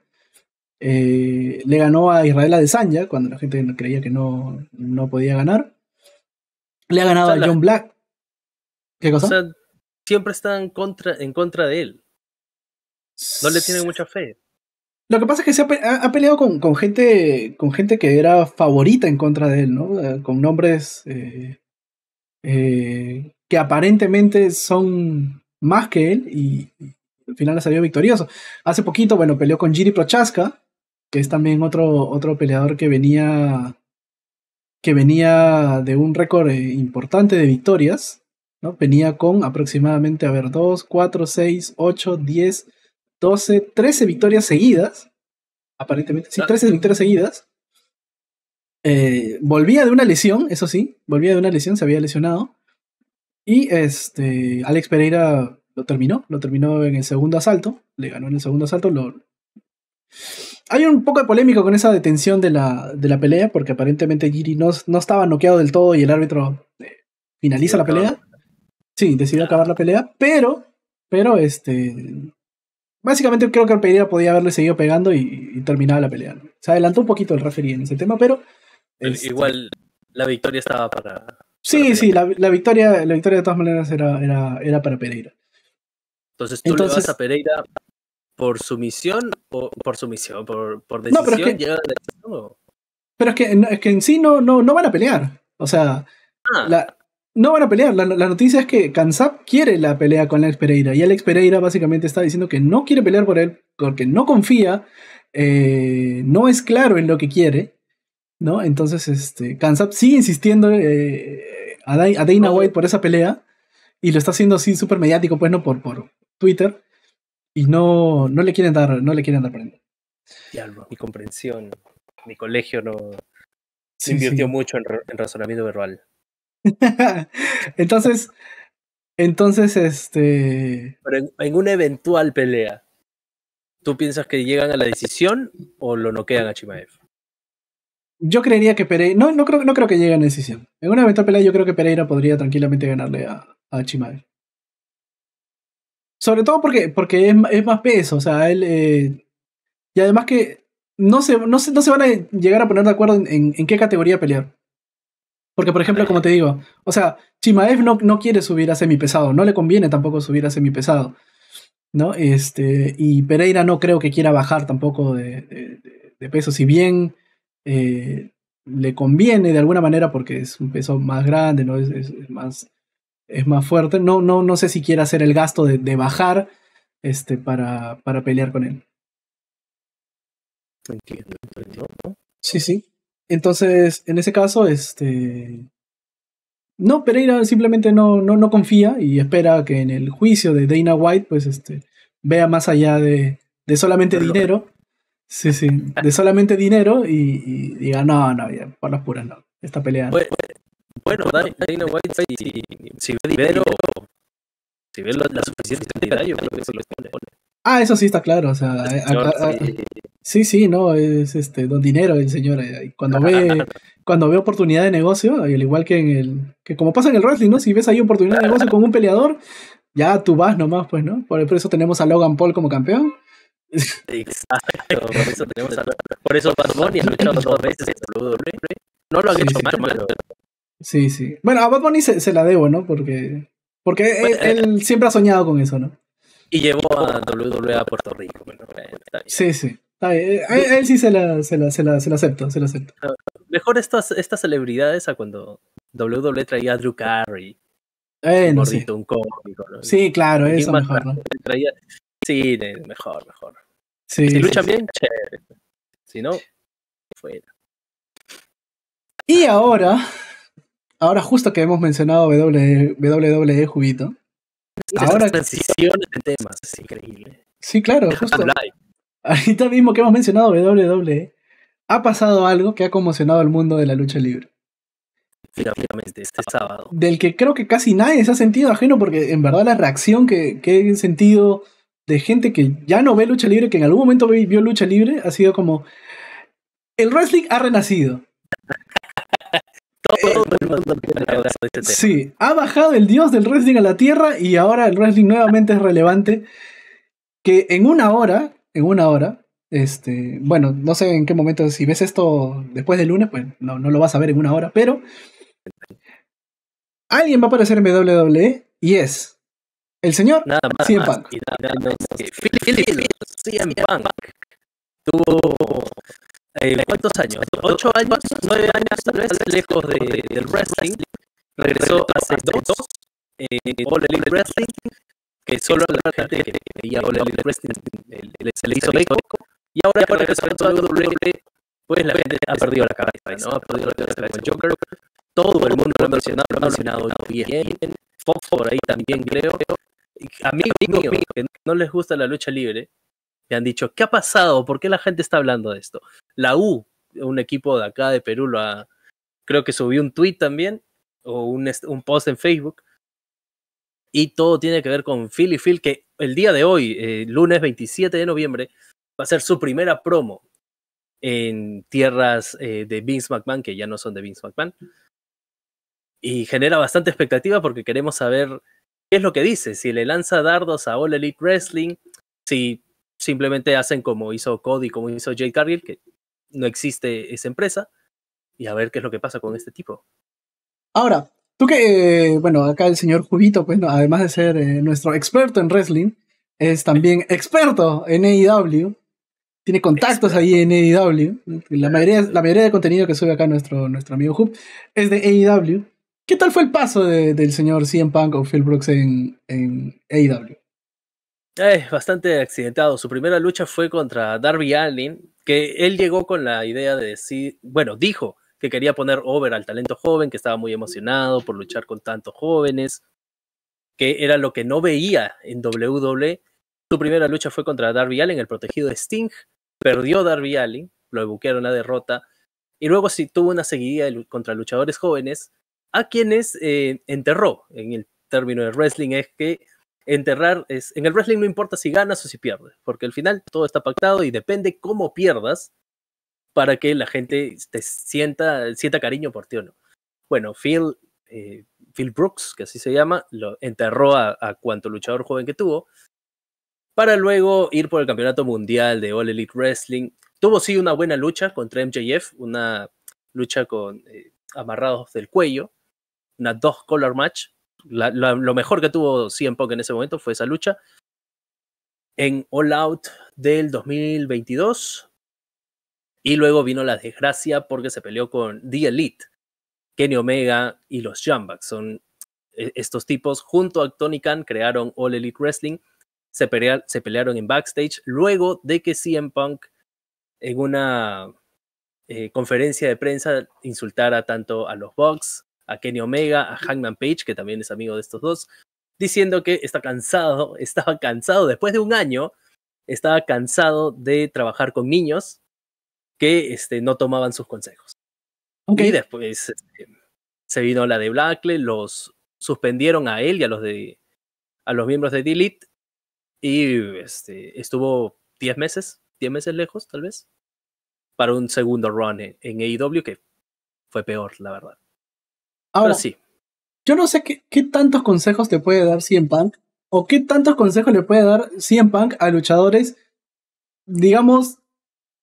eh, le ganó a Israel Adesanya cuando la gente creía que no, podía ganar. Le ha ganado a John Black. ¿Qué cosa? O sea, siempre están contra, en contra de él. No le tienen mucha fe. Lo que pasa es que se ha, peleado con, gente, con gente que era favorita en contra de él, ¿no? Eh, con nombres eh, eh, que aparentemente son más que él y, al final ha salido victorioso. Hace poquito, bueno, peleó con Giri Prochaska, que es también otro, otro peleador que venía, que venía de un récord importante de victorias. ¿no? Venía con aproximadamente, a ver, 2, 4, 6, 8, 10, 12, 13 victorias seguidas. Aparentemente, sí, 13 victorias seguidas. Eh, volvía de una lesión, eso sí, volvía de una lesión, se había lesionado. Y este, Alex Pereira lo terminó, lo terminó en el segundo asalto, le ganó en el segundo asalto. Hay un poco de polémico con esa detención de la, pelea, porque aparentemente Giri no, no estaba noqueado del todo y el árbitro eh, finaliza la pelea. Sí, decidió acabar la pelea, pero, pero este, Básicamente creo que Pereira podía haberle seguido pegando y, terminaba la pelea. Se adelantó un poquito el referee en ese tema, pero... Este, igual la victoria estaba para... sí, sí, la, la, victoria, la victoria de todas maneras era, era, para Pereira. Entonces tú Entonces... le vas a Pereira por sumisión o por sumisión, por, por decisión. No, pero es que, pero es que, en sí no, no, no van a pelear. O sea, ah no van a pelear. La, noticia es que Kansap quiere la pelea con Alex Pereira. Y Alex Pereira básicamente está diciendo que no quiere pelear por él porque no confía, eh, no es claro en lo que quiere. ¿no? Entonces, este, Kansap sigue insistiendo eh, a, Dana White por esa pelea. Y lo está haciendo así súper mediático, pues no por, por Twitter. Y no, no le quieren dar, no le quieren dar prenda. mi comprensión. Mi colegio no, se invirtió mucho en razonamiento verbal. entonces, entonces, este. en, una eventual pelea, ¿tú piensas que llegan a la decisión o lo noquean a Chimaev? Yo creería que Pereira. No, no creo, no creo que lleguen a la decisión. En una eventual pelea, yo creo que Pereira podría tranquilamente ganarle a, Chimaev. Sobre todo porque, porque es, más peso, o sea, él. Eh, y además que no se, no, se, se van a llegar a poner de acuerdo en qué categoría pelear. Porque, por ejemplo, como te digo, o sea, Chimaev no, no quiere subir a semipesado, no le conviene tampoco subir a semipesado, ¿no? Este, y Pereira no creo que quiera bajar tampoco de, peso, si bien eh, le conviene de alguna manera porque es un peso más grande, ¿no? Es, más, es más fuerte, no, no, no sé si quiere hacer el gasto de, bajar este, para, para pelear con él. Sí, sí. Entonces, en ese caso, este. No, Pereira simplemente no, no, no confía y espera que en el juicio de Dana White, pues este, vea más allá de, de solamente dinero. Sí, sí, de solamente dinero y, diga, no, no, ya, por las puras no, esta pelea. Bueno, bueno Dana White, si, si ve dinero, si ve la, suficiente cantidad, yo creo que se lo expone. Ah, eso sí está claro, o sea, eh, ah, ah, sí. sí, no, es este don dinero el señor. Eh, cuando ve, cuando ve oportunidad de negocio, al igual que en el, que como pasa en el wrestling, ¿no? Si ves ahí oportunidad de negocio con un peleador, ya tú vas nomás, pues, ¿no? Por eso tenemos a Logan Paul como campeón. Exacto, por eso tenemos a Por eso Bad Bunny ha luchado dos veces en WWE. No lo han hecho sí, mal, Sí, sí. Bueno, a Bad Bunny se, la debo, ¿no? Porque, porque eh, él siempre ha soñado con eso, ¿no? Y llevó a WWE a Puerto Rico. sí, sí. Eh, él, sí se la, se, la, se, la, acepto, se la ah, Mejor estas, estas celebridades a cuando WWE traía a Drew Carey. Eh, un cómico. Sí, claro, eso mejor, ¿no? Traía... Sí, mejor, mejor. si luchan bien, chévere. Si no, fuera. Y ahora, ahora justo que hemos mencionado WWE, WWE Juguito, Ahora, transiciones de temas, es increíble. Sí, claro, justo. Ahorita mismo que hemos mencionado WWE, ha pasado algo que ha conmocionado al mundo de la lucha libre. Finalmente, este sábado. Del que creo que casi nadie se ha sentido ajeno, porque en verdad la reacción que, que he sentido de gente que ya no ve lucha libre, que en algún momento vio lucha libre, ha sido como. El wrestling ha renacido. Sí, ha bajado el dios del wrestling a la tierra y ahora el wrestling nuevamente es relevante. Que en una hora, en una hora, este, bueno, no sé en qué momento, si ves esto después del lunes, pues no, lo vas a ver en una hora, pero alguien va a aparecer en WWE y es el señor eh, ¿cuántos años? ¿Ocho años? ¿Nueve años tal vez? Lejos de, del wrestling. Regresó hace dos, en eh, All Elite Wrestling, que solo la gente que veía All Elite Wrestling se le hizo lejos. Y ahora para regresar a WWE, pues la gente ha perdido la cabeza, ¿no? Ha perdido la cabeza con Joker. Todo el mundo lo ha mencionado, lo ha mencionado bien. E Fox por ahí también, creo. Amigos míos que no les gusta la lucha libre, han dicho, ¿qué ha pasado? ¿Por qué la gente está hablando de esto? La U, un equipo de acá de Perú, lo ha, creo que subió un tweet también, o un, post en Facebook, y todo tiene que ver con y Phil, que el día de hoy, eh, lunes 27 de noviembre, va a ser su primera promo en tierras eh, de Vince McMahon, que ya no son de Vince McMahon. Y genera bastante expectativa porque queremos saber qué es lo que dice, si le lanza dardos a All Elite Wrestling, si simplemente hacen como hizo Cody, como hizo Jay Cargill, que no existe esa empresa, y a ver qué es lo que pasa con este tipo. Ahora, tú que, eh, bueno, acá el señor Jubito, pues, además de ser eh, nuestro experto en wrestling, es también experto en AEW, tiene contactos ahí en AEW, la mayoría, la mayoría de contenido que sube acá nuestro, nuestro amigo Hub es de AEW. ¿Qué tal fue el paso del señor CM Punk o Phil Brooks en, en AEW? Ah, es bastante accidentado. Su primera lucha fue contra Darby Allin, que él llegó con la idea de decir, bueno, dijo que quería poner over al talento joven, que estaba muy emocionado por luchar con tantos jóvenes, que era lo que no veía en WWE. Su primera lucha fue contra Darby Allin, el protegido de Sting. Perdió Darby Allin, lo evoquearon a derrota. Y luego sí tuvo una seguidilla contra luchadores jóvenes, a quienes eh, enterró. En el término de wrestling es que enterrar, es, en el wrestling no importa si ganas o si pierdes, porque al final todo está pactado y depende cómo pierdas para que la gente te sienta, sienta cariño por ti o no. Bueno, Phil, eh, Phil Brooks, que así se llama, lo enterró a, a cuanto luchador joven que tuvo, para luego ir por el campeonato mundial de All Elite Wrestling. Tuvo sí una buena lucha contra MJF, una lucha con eh, amarrados del cuello, una dos color match, lo mejor que tuvo CM Punk en ese momento fue esa lucha. En All Out del 2022. Y luego vino la desgracia porque se peleó con The Elite, Kenny Omega y los Jumbags Son eh, estos tipos, junto a Tony Khan, crearon All Elite Wrestling. Se, pelearon en backstage luego de que CM Punk en una eh, conferencia de prensa insultara tanto a los Bucks a Kenny Omega, a Hangman Page, que también es amigo de estos dos, diciendo que está cansado, estaba cansado después de un año, estaba cansado de trabajar con niños que este, no tomaban sus consejos. Y después este, se vino la de Blackley, los suspendieron a él y a los de a los miembros de Delete y este, estuvo 10 meses, 10 meses lejos tal vez, para un segundo run en, en AEW que fue peor, la verdad. Ahora sí. Yo no sé qué, tantos consejos te puede dar CM Punk o qué tantos consejos le puede dar CM Punk a luchadores, digamos,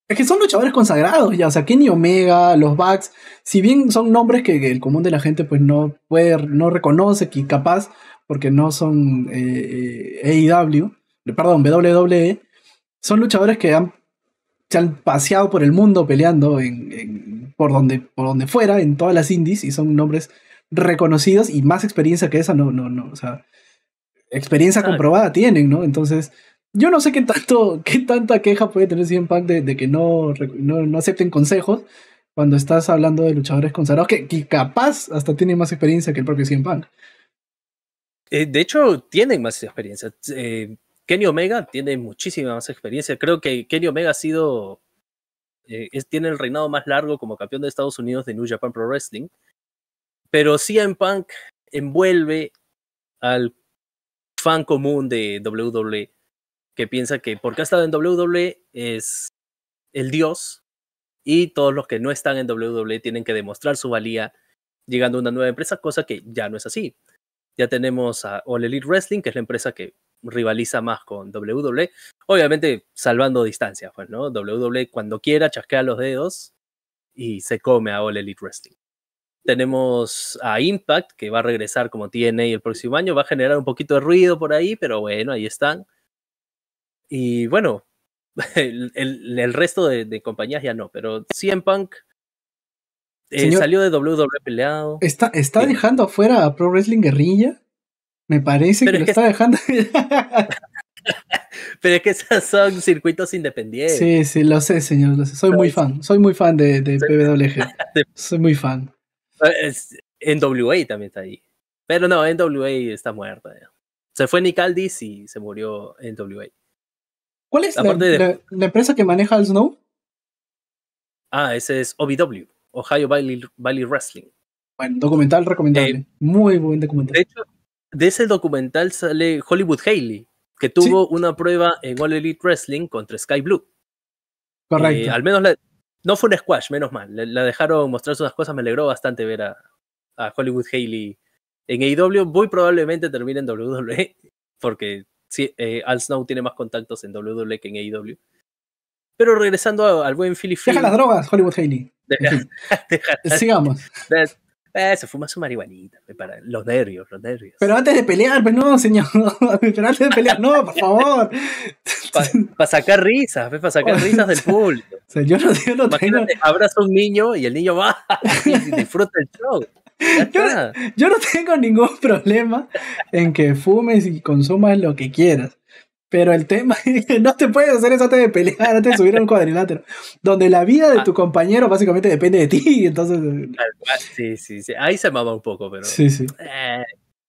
es que son luchadores consagrados ya, o sea, Kenny Omega, los Bucks, si bien son nombres que el común de la gente pues no puede, no reconoce, que capaz, porque no son eh, eh AEW, perdón, WWE, son luchadores que han, se han paseado por el mundo peleando en por donde, por donde fuera, en todas las indies, y son nombres reconocidos y más experiencia que esa, no, no, no, o sea, experiencia comprobada tienen, ¿no? Entonces, yo no sé qué tanto, qué tanta queja puede tener CM Punk de, que no, no, acepten consejos cuando estás hablando de luchadores con que, que capaz hasta tienen más experiencia que el propio CM Punk. Eh, de hecho, tienen más experiencia. Eh, Kenny Omega tiene muchísima más experiencia. Creo que Kenny Omega ha sido eh, es, tiene el reinado más largo como campeón de Estados Unidos de New Japan Pro Wrestling. Pero CM Punk envuelve al fan común de WWE que piensa que porque ha estado en WWE es el dios y todos los que no están en WWE tienen que demostrar su valía llegando a una nueva empresa, cosa que ya no es así. Ya tenemos a All Elite Wrestling, que es la empresa que rivaliza más con WWE. Obviamente salvando distancia pues, ¿no? WWE cuando quiera chasquea los dedos y se come a All Elite Wrestling. Tenemos a Impact, que va a regresar como TNA el próximo año. Va a generar un poquito de ruido por ahí, pero bueno, ahí están. Y bueno, el, resto de, compañías ya no, pero CM Punk eh, salió de WWE peleado. ¿Está, está dejando afuera a Pro Wrestling Guerrilla? Me parece que, lo está dejando. Pero es que esas son circuitos independientes. Sí, sí, lo sé, señor. Soy muy fan. Soy muy fan de, de PWG. Soy muy fan. Ah, en NWA también está ahí. Pero no, en NWA está muerta. Se fue Nick Aldis y se murió en NWA. ¿Cuál es la, empresa que maneja el Snow? Ah, ese es OVW, Ohio Valley, Wrestling. Bueno, documental recomendable. Eh, muy buen documental. De hecho, de ese documental sale Hollywood Haley, que tuvo una prueba en All Elite Wrestling contra Sky Blue. Correcto. Eh, al menos no fue un squash, menos mal. La, dejaron mostrarse unas cosas. Me alegró bastante ver a, Hollywood Haley en AEW. Muy probablemente termine en WWE, porque eh, Al Snow tiene más contactos en WWE que en AEW. Pero regresando al buen Philly Deja las drogas, Hollywood Haley. Sigamos. Eh, se fuma su marihuanita, los nervios, los nervios. Pero antes de pelear, pues no, señor. Pero antes de pelear, no, por favor. Para sacar risas, pues, para sacar risas del público. yo no, tengo... Abraza a un niño y el niño va y disfruta el show. yo no tengo ningún problema en que fumes y consumas lo que quieras. Pero el tema no te puedes hacer eso antes de pelear, antes de subir a un cuadrilátero, donde la vida de ah. tu compañero básicamente depende de ti. Entonces... Eh. Sí, sí, sí. Ahí se mama un poco, pero... Sí, sí. Eh.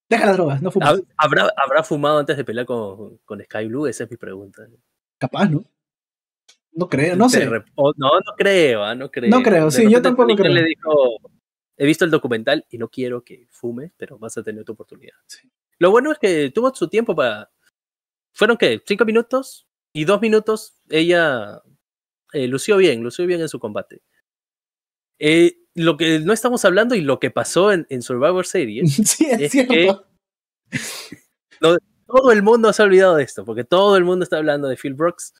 Deja las drogas, no fumas. ¿Habrá, ¿Habrá fumado antes de pelear con, con Sky Blue? Esa es mi pregunta. Capaz, ¿no? No creo, no sé. Oh, no, ah, no creo, no creo. No creo, sí, yo tampoco creo. Le dijo, he visto el documental y no quiero que fume, pero vas a tener tu oportunidad. Lo bueno es que tuvo su tiempo para fueron qué, cinco minutos y dos minutos ella eh, lució bien, lució bien en su combate. Eh, lo que no estamos hablando y lo que pasó en, Survivor Series. Sí, es, cierto. todo el mundo se ha olvidado de esto, porque todo el mundo está hablando de Phil Brooks,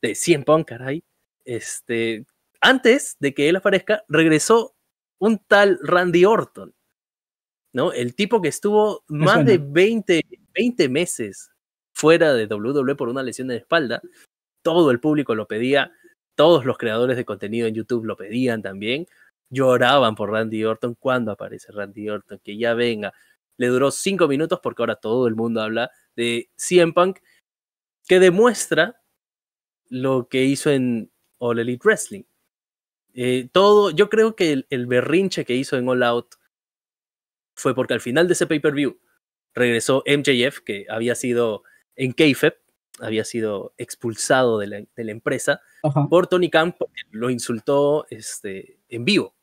de 100 Pong, caray. Este, antes de que él aparezca, regresó un tal Randy Orton, ¿no? El tipo que estuvo más de 20, 20 meses fuera de WWE por una lesión de espalda. Todo el público lo pedía, todos los creadores de contenido en YouTube lo pedían también. Lloraban por Randy Orton cuando aparece Randy Orton, que ya venga. Le duró cinco minutos porque ahora todo el mundo habla de CM Punk, que demuestra lo que hizo en All Elite Wrestling. Eh, todo, yo creo que el berrinche que hizo en All Out fue porque al final de ese pay-per-view regresó MJF, que había sido en Keifep, había sido expulsado de la, empresa por Tony Khan lo insultó este, en vivo.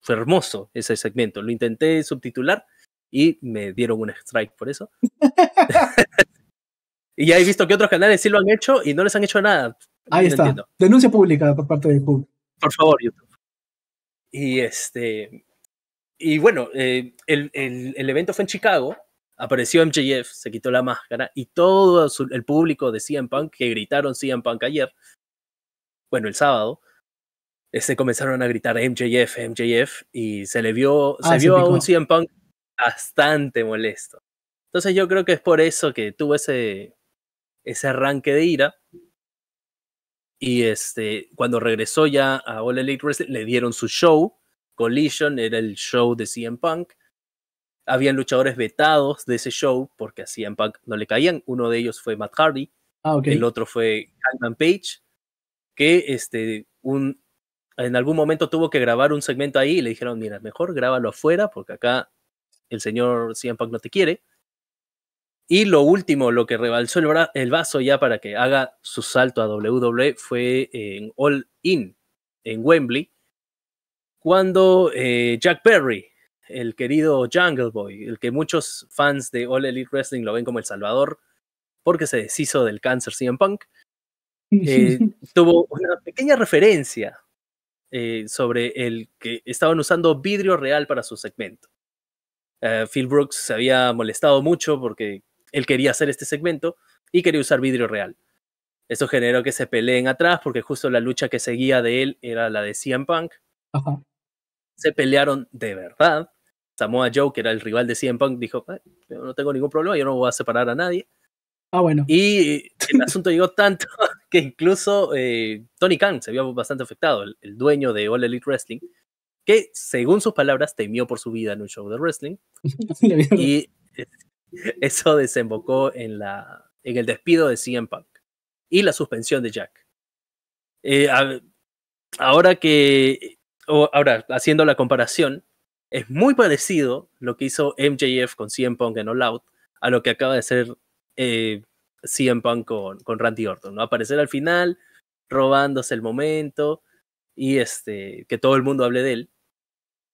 Fue hermoso ese segmento. Lo intenté subtitular y me dieron un strike por eso. y ya he visto que otros canales sí lo han hecho y no les han hecho nada. Ahí está. Denuncia pública por parte del público. Por favor, YouTube. Y este. Y bueno, eh, el evento fue en Chicago apareció MJF, se quitó la máscara y todo el público de CM Punk, que gritaron CM Punk ayer, bueno, el sábado, se este, comenzaron a gritar MJF, MJF, y se le vio, se, ah, vio a un CM Punk bastante molesto. Entonces yo creo que es por eso que tuvo ese, ese arranque de ira. Y este, cuando regresó ya a All Elite Wrestling, le dieron su show. Collision era el show de CM Punk habían luchadores vetados de ese show porque hacían Punk no le caían. Uno de ellos fue Matt Hardy, ah, el otro fue Hangman Page, que este, un, en algún momento tuvo que grabar un segmento ahí y le dijeron, mira, mejor grábalo afuera porque acá el señor CM Punk no te quiere. Y lo último, lo que rebalsó el, vaso ya para que haga su salto a WWE fue en All In, en Wembley, cuando eh, Jack Perry, el querido Jungle Boy, el que muchos fans de All Elite Wrestling lo ven como el salvador, porque se deshizo del cáncer CM Punk, eh, tuvo una pequeña referencia eh, sobre el que estaban usando vidrio real para su segmento. Eh, Phil Brooks se había molestado mucho porque él quería hacer este segmento y quería usar vidrio real. Eso generó que se peleen atrás porque justo la lucha que seguía de él era la de CM Punk. Se pelearon de verdad. Samoa Joe, que era el rival de CM Punk, dijo, no tengo ningún problema, yo no voy a separar a nadie. Ah, bueno. Y el asunto llegó tanto que incluso eh, Tony Khan se vio bastante afectado, el, dueño de All Elite Wrestling, que según sus palabras temió por su vida en un show de wrestling. y eso desembocó en, la, en el despido de CM Punk y la suspensión de Jack. Eh, ahora que, ahora haciendo la comparación, es muy parecido lo que hizo MJF con CM Punk en All Out a lo que acaba de hacer eh, CM Punk con, con, Randy Orton, ¿no? Aparecer al final, robándose el momento y este, que todo el mundo hable de él.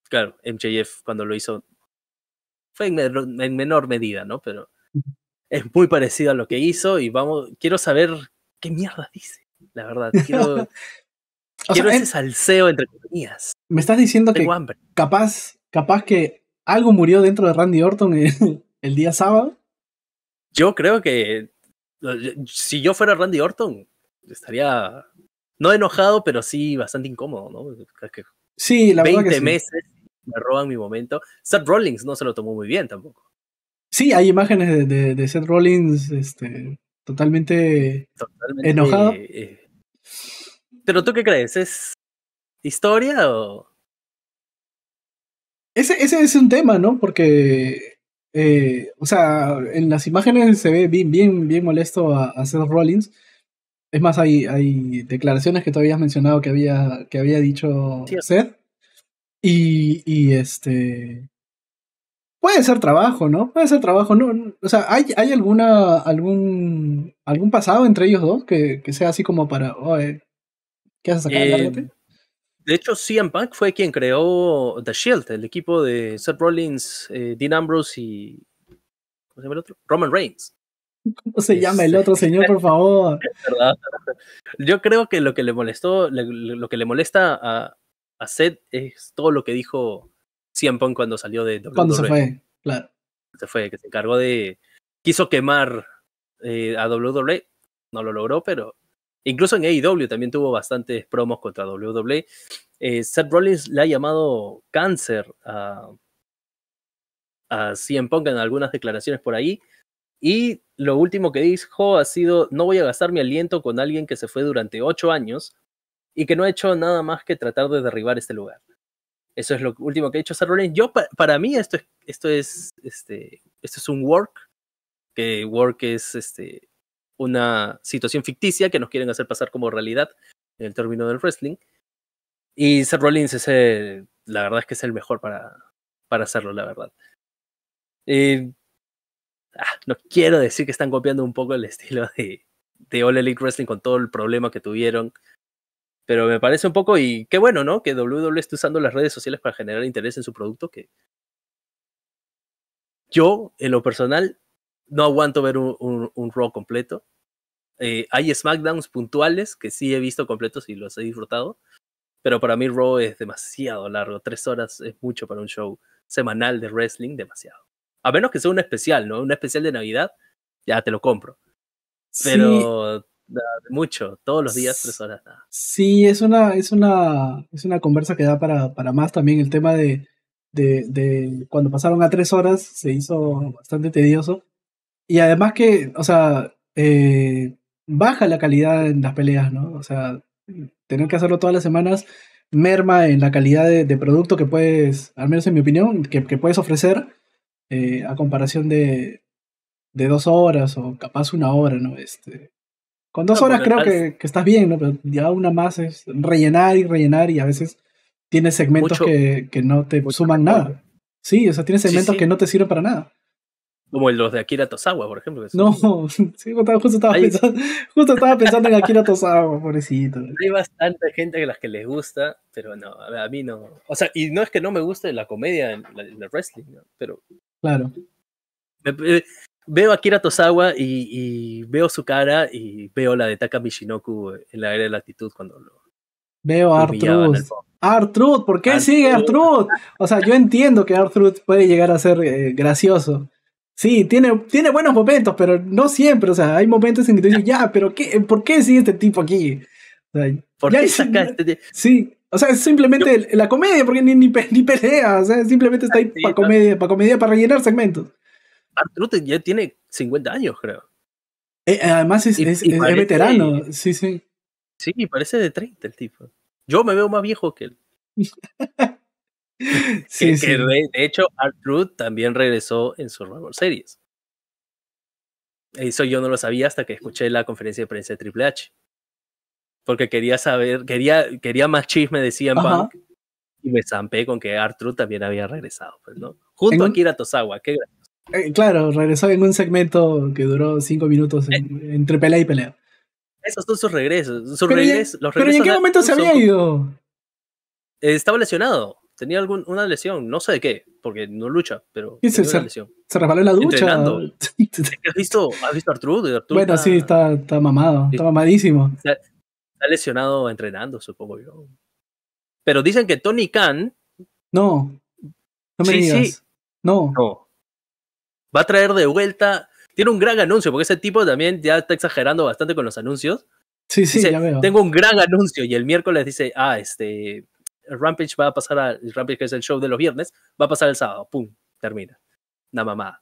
Claro, MJF cuando lo hizo fue en, menor medida, ¿no? Pero es muy parecido a lo que hizo y vamos, quiero saber qué mierda dice, la verdad. Quiero, ese salseo entre comillas. Me estás diciendo que capaz capaz que algo murió dentro de Randy Orton el, día sábado. Yo creo que si yo fuera Randy Orton, estaría no enojado, pero sí bastante incómodo, ¿no? sí, la verdad 20 meses me roban mi momento. Seth Rollins no se lo tomó muy bien tampoco. Sí, hay imágenes de, Seth Rollins este, totalmente, enojado. Eh, pero tú qué crees, ¿es historia o ese, ese es un tema, ¿no? Porque, eh, o sea, en las imágenes se ve bien, bien, bien molesto a, Seth Rollins. Es más, hay, hay declaraciones que tú habías mencionado que había, que había dicho Seth. Y, este. Puede ser trabajo, ¿no? Puede ser trabajo. No, o sea, ¿hay, ¿hay, alguna, algún, algún pasado entre ellos dos que, sea así como para, oye, ¿qué haces acá? Eh, de hecho, CM Punk fue quien creó The Shield, el equipo de Seth Rollins, eh, Dean Ambrose y. ¿Cómo se llama el otro? Roman Reigns. ¿Cómo se llama el este. otro señor, por favor? ¿verdad? Yo creo que lo que le molestó, lo que le molesta a, Seth es todo lo que dijo CM Punk cuando salió de WWE. Cuando se fue, claro. Se fue, que se encargó de. Quiso quemar eh, a WWE, no lo logró, pero Incluso en AEW también tuvo bastantes promos contra WWE. Eh, Seth Rollins le ha llamado cáncer a, a CM algunas declaraciones por ahí. Y lo último que dijo ha sido, no voy a gastar mi aliento con alguien que se fue durante ocho años y que no ha hecho nada más que tratar de derribar este lugar. Eso es lo último que ha dicho Seth Rollins. Yo, para mí esto es, esto es, este, esto es un work, que work es este, una situación ficticia que nos quieren hacer pasar como realidad en el término del wrestling. Y Seth Rollins es eh, la verdad es que es el mejor para, hacerlo, la verdad. Ah, no quiero decir que están copiando un poco el estilo de, de All Elite Wrestling con todo el problema que tuvieron. Pero me parece un poco, y qué bueno, ¿no? Que WWE esté usando las redes sociales para generar interés en su producto, que yo, en lo personal, no aguanto ver un, un, Raw completo. Eh, hay SmackDowns puntuales que sí he visto completos y los he disfrutado, pero para mí Raw es demasiado largo. Tres horas es mucho para un show semanal de wrestling, demasiado. A menos que sea un especial, ¿no? Un especial de Navidad, ya te lo compro. Pero mucho, todos los días, tres horas. Sí, es una, es una, es una conversa que da para, para más también el tema de, de, de cuando pasaron a tres horas, se hizo bastante tedioso. Y además que, o sea, eh, baja la calidad en las peleas, ¿no? O sea, tener que hacerlo todas las semanas merma en la calidad de, producto que puedes, al menos en mi opinión, que, puedes ofrecer eh, a comparación de, dos horas o capaz una hora, ¿no? Este, con dos horas creo que, estás bien, ¿no? Pero ya una más es rellenar y rellenar y a veces tienes segmentos que, no te suman nada. Sí, o sea, tienes segmentos que no te sirven para nada. Como los de Akira Tozawa, por ejemplo. No, justo estaba, pensando, en Akira Tosawa, pobrecito. Hay bastante gente a las que les gusta, pero no, a mí no. O sea, y no es que no me guste la comedia en el wrestling, pero. Claro. Eh, veo a Akira Tozawa y, veo su cara y veo la de Taka Mishinoku en la era de la actitud cuando lo. Veo a Artruth. ¿por qué sigue Artruth? O sea, yo entiendo que Artruth puede llegar a ser eh, gracioso Sí, tiene, tiene buenos momentos, pero no siempre. O sea, hay momentos en que te dicen ya, pero qué, ¿por qué sigue este tipo aquí? O sea, ¿Por qué sacaste? Sí, o sea, es simplemente la comedia, porque ni, ni, pelea. O sea, simplemente está ahí para comedia, para comedia, para rellenar segmentos. Arturo ya tiene 50 años, creo. Eh, además es, veterano, sí, sí. Sí, parece de 30 el tipo. Yo me veo más viejo que él. sí, de, hecho, Art también regresó en su Survivor Series. Eso yo no lo sabía hasta que escuché la conferencia de prensa de Triple H. Porque quería saber, quería, quería más chisme de CM Punk. Y me zampé con que Art también había regresado, pues, Junto a Kira Tosawa, eh, claro, regresó en un segmento que duró cinco minutos eh. entre pelea y pelea. Esos son sus regresos. Sus regresos pero ¿en qué momento se había ido? Eh, estaba lesionado tenía alguna lesión, no sé de qué, porque no lucha, pero se, lesión. se resbaló en la ducha. ¿Has visto, a Arturo? bueno, sí, está, mamado, está mamadísimo. Está, lesionado entrenando, supongo yo. Pero dicen que Tony Khan... No, no me digas. No. Va a traer de vuelta... Tiene un gran anuncio, porque ese tipo también ya está exagerando bastante con los anuncios. Sí, sí, ya veo. Tengo un gran anuncio y el miércoles dice, ah, este, Rampage va a pasar al. Rampage, que es el show de los viernes, va a pasar el sábado. ¡Pum! Termina. Una mamada.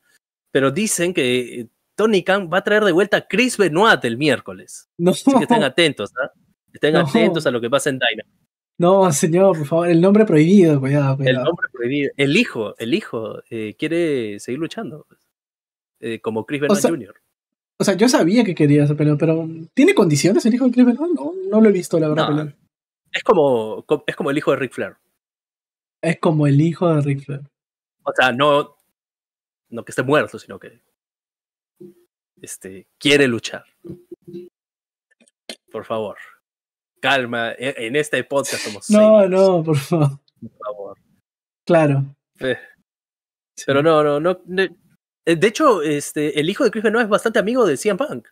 Pero dicen que eh, Tony Khan va a traer de vuelta a Chris Benoit el miércoles. No. Así que estén atentos, ¿ah? Estén atentos a lo que pasa en Dynamite. No, señor, por favor, el nombre prohibido, cuidado, cuidado. El nombre prohibido. El hijo, el hijo eh, quiere seguir luchando. Eh, como Chris Benoit Jr. O sea, yo sabía que quería ese pero ¿tiene condiciones el hijo de Chris Benoit? No, lo he visto, la verdad. Es como, es como el hijo de Rick Flair. Es como el hijo de Ric Flair. O sea, no, no que esté muerto, sino que este, quiere luchar. Por favor, calma. E, en, este podcast somos. No, no, por favor. Por favor. Claro. Eh, pero no, no, no. De hecho, este, el hijo de Chris no es bastante amigo de CM Punk.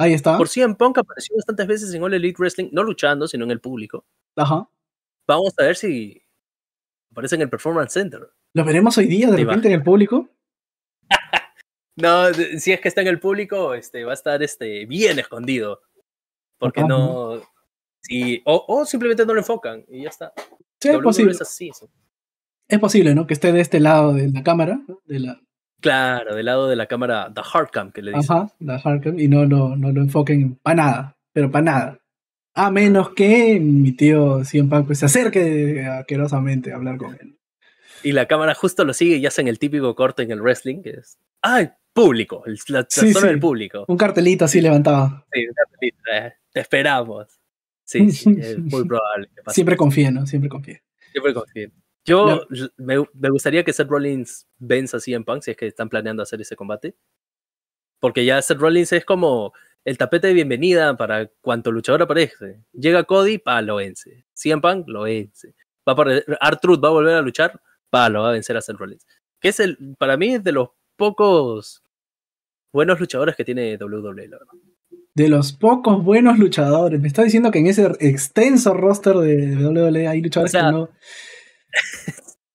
Ahí está. Por en Punk apareció bastantes veces en All Elite Wrestling, no luchando, sino en el público. Ajá. Vamos a ver si aparece en el Performance Center. ¿Lo veremos hoy día de repente en el público? no, si es que está en el público, este, va a estar este, bien escondido. Porque no. o, simplemente no lo enfocan y ya está. Sí, es posible. Es, posible, ¿no? Que esté de este lado de la cámara, de la, Claro, del lado de la cámara, the hardcam que le dicen. Ajá, the hardcam, y no, no, no lo enfoquen para nada, pero para nada. A menos que mi tío siempre pues, se acerque aquerosamente a hablar con él. Y la cámara justo lo sigue y hacen el típico corte en el wrestling, que es, ¡ay, público! El, la, sí, del público. Un cartelito así levantado. Sí, un cartelito, eh, te esperamos. Sí, es muy probable. Que pase. Siempre confíen, ¿no? Siempre confíen. Siempre confíen. Yo me, gustaría que Seth Rollins venza a CM Punk si es que están planeando hacer ese combate. Porque ya Seth Rollins es como el tapete de bienvenida para cuanto luchador aparece. Llega Cody, pa, lo vence. CM Punk, lo vence. Va Artruth va a volver a luchar, pa, lo va a vencer a Seth Rollins. Que es el, para mí, es de los pocos buenos luchadores que tiene WWE, la verdad de los pocos buenos luchadores. Me está diciendo que en ese extenso roster de WWE hay luchadores que no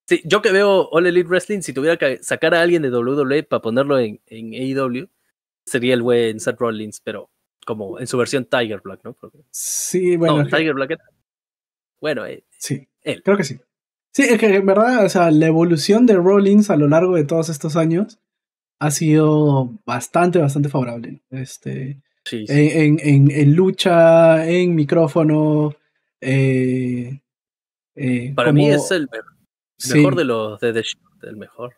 sí, yo que veo All Elite Wrestling, si tuviera que sacar a alguien de WWE para ponerlo en, en AEW, sería el güey en Seth Rollins, pero como en su versión Tiger Black, ¿no? sí, bueno. Tiger Black Bueno, eh, sí. Creo que sí. Sí, es que en verdad, o sea, la evolución de Rollins a lo largo de todos estos años ha sido bastante, bastante favorable. Este, En, en, en, en, lucha, en micrófono, eh, eh, Para mí es el mejor, de los de The el mejor.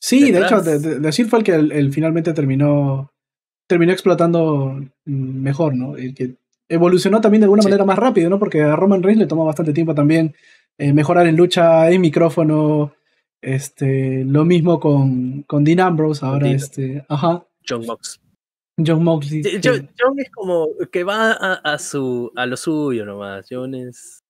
Sí, de, hecho, decir fue el que el, finalmente terminó, terminó explotando mejor, ¿no? El que evolucionó también de alguna manera más rápido, ¿no? Porque a Roman Reigns le tomó bastante tiempo también eh, mejorar en lucha, en micrófono. Este, lo mismo con, con Dean Ambrose ahora, este, ajá. John Mox. John Mox es como que va a, su, a lo suyo nomás. John es.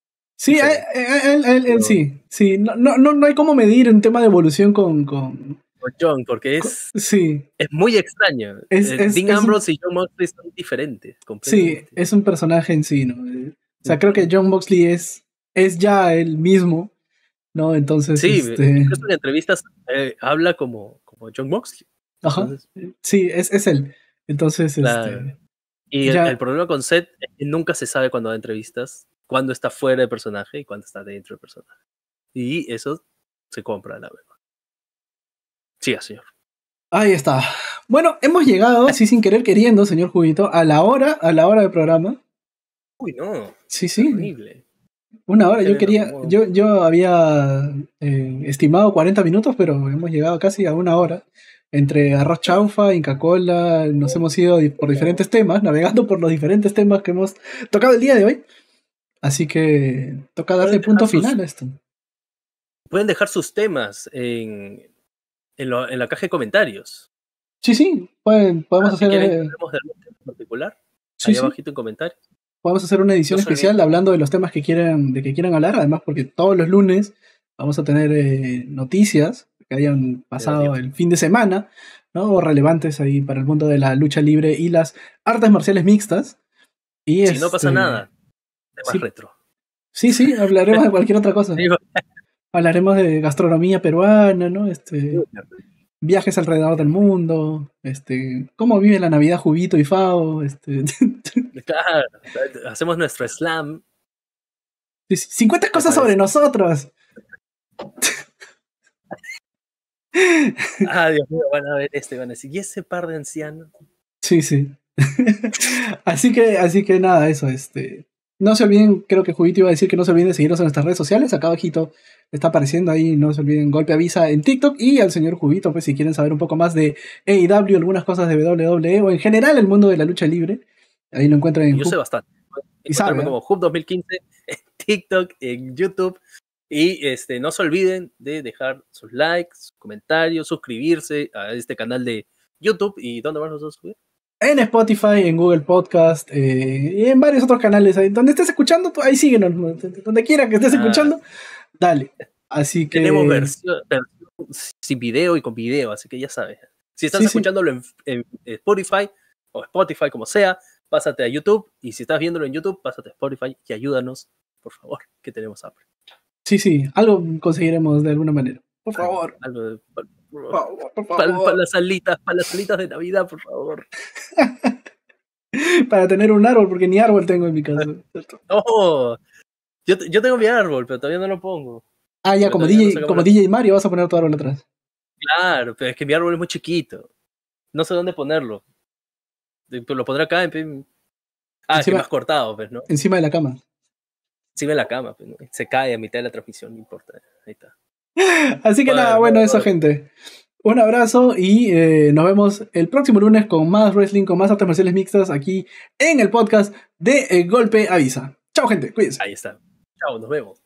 Sí, eh, eh, eh, él, sí, sí. No, no, no hay cómo medir un tema de evolución con, con... John, porque es, sí. es muy extraño. Es, Dean Ambrose y John Moxley son diferentes. Sí, es un personaje en sí, ¿no? O sea, creo que John Moxley es, es ya el mismo, ¿no? Entonces. Sí, este en entrevistas habla como, como John Moxley. Ajá. sí, es, es él. Entonces. Este y el, problema con Seth es que nunca se sabe cuando da entrevistas cuando está fuera del personaje y cuando está dentro del personaje. Y eso se compra, la verdad. Sí, señor. Ahí está. Bueno, hemos llegado, así sin querer queriendo, señor Juguito, a la hora, a la hora del programa. Uy, no. Sí, sí. Una hora, yo quería, yo, yo había eh, estimado 40 minutos, pero hemos llegado casi a una hora. Entre arroz chaufa, Inca Cola, nos hemos ido por diferentes temas, navegando por los diferentes temas que hemos tocado el día de hoy. Así que toca darle punto final a esto. Pueden dejar sus temas en, la caja de comentarios. Sí, sí, pueden, podemos ah, hacer. Si quieren, eh, en particular? Sí, ahí sí. abajito en comentarios. Podemos hacer una edición especial hablando de los temas que quieran, de que quieran hablar, además porque todos los lunes vamos a tener eh, noticias que hayan pasado el fin de semana, ¿no? O relevantes ahí para el mundo de la lucha libre y las artes marciales mixtas. Y si no pasa este, nada sí. retro. Sí, sí, hablaremos de cualquier otra cosa. hablaremos de gastronomía peruana, ¿no? Este, viajes alrededor del mundo, este, cómo vive la Navidad Jubito y Fao, este. hacemos nuestro slam. 50 cosas sobre nosotros. Ah, Dios mío, van a ver este, van a decir, ¿y ese par de ancianos? Sí, sí. así que, así que nada, eso, este. No se olviden, creo que Jubito iba a decir que no se olviden de seguirnos en nuestras redes sociales. Acá abajito está apareciendo ahí, no se olviden, golpe avisa en TikTok y al señor Jubito, pues si quieren saber un poco más de AEW, algunas cosas de WWE o en general el mundo de la lucha libre, ahí lo encuentran en Yo sé bastante. Y ¿eh? como Hub 2015 en TikTok, en YouTube. Y este, no se olviden de dejar sus likes, comentarios, suscribirse a este canal de YouTube. ¿Y dónde van los dos? en Spotify, en Google Podcast eh, y en varios otros canales. Ahí. Donde estés escuchando, ahí síguenos. Donde quiera que estés ah. escuchando, dale. Así que. Tenemos versión, sin video y con video, así que ya sabes. Si estás escuchándolo En, Spotify o Spotify, como sea, pásate a YouTube. Y si estás viéndolo en YouTube, pásate a Spotify y ayúdanos, por favor, que tenemos hambre. Sí, sí, algo conseguiremos de alguna manera. Por favor. algo de, para las salitas, para las salitas de Navidad, por favor. para tener un árbol, porque ni árbol tengo en mi casa. No, yo, yo tengo mi árbol, pero todavía no lo pongo. Ah, ya, como DJ, como DJ Mario vas a poner tu árbol atrás. Claro, pero es que mi árbol es muy chiquito. No sé dónde ponerlo. Pues, lo pondré acá en... Ah, encima, más cortado, pues, ¿no? Encima de la cama. Encima de la cama, pues, Se cae a mitad de la transmisión, no importa. Ahí está. Así que nada, bueno, eso, gente. Un abrazo y eh, nos vemos el próximo lunes con más wrestling, con más artes marciales mixtas aquí en el podcast de eh, Golpe Avisa. Chao, gente, cuídense. Ahí está. Chao, nos vemos.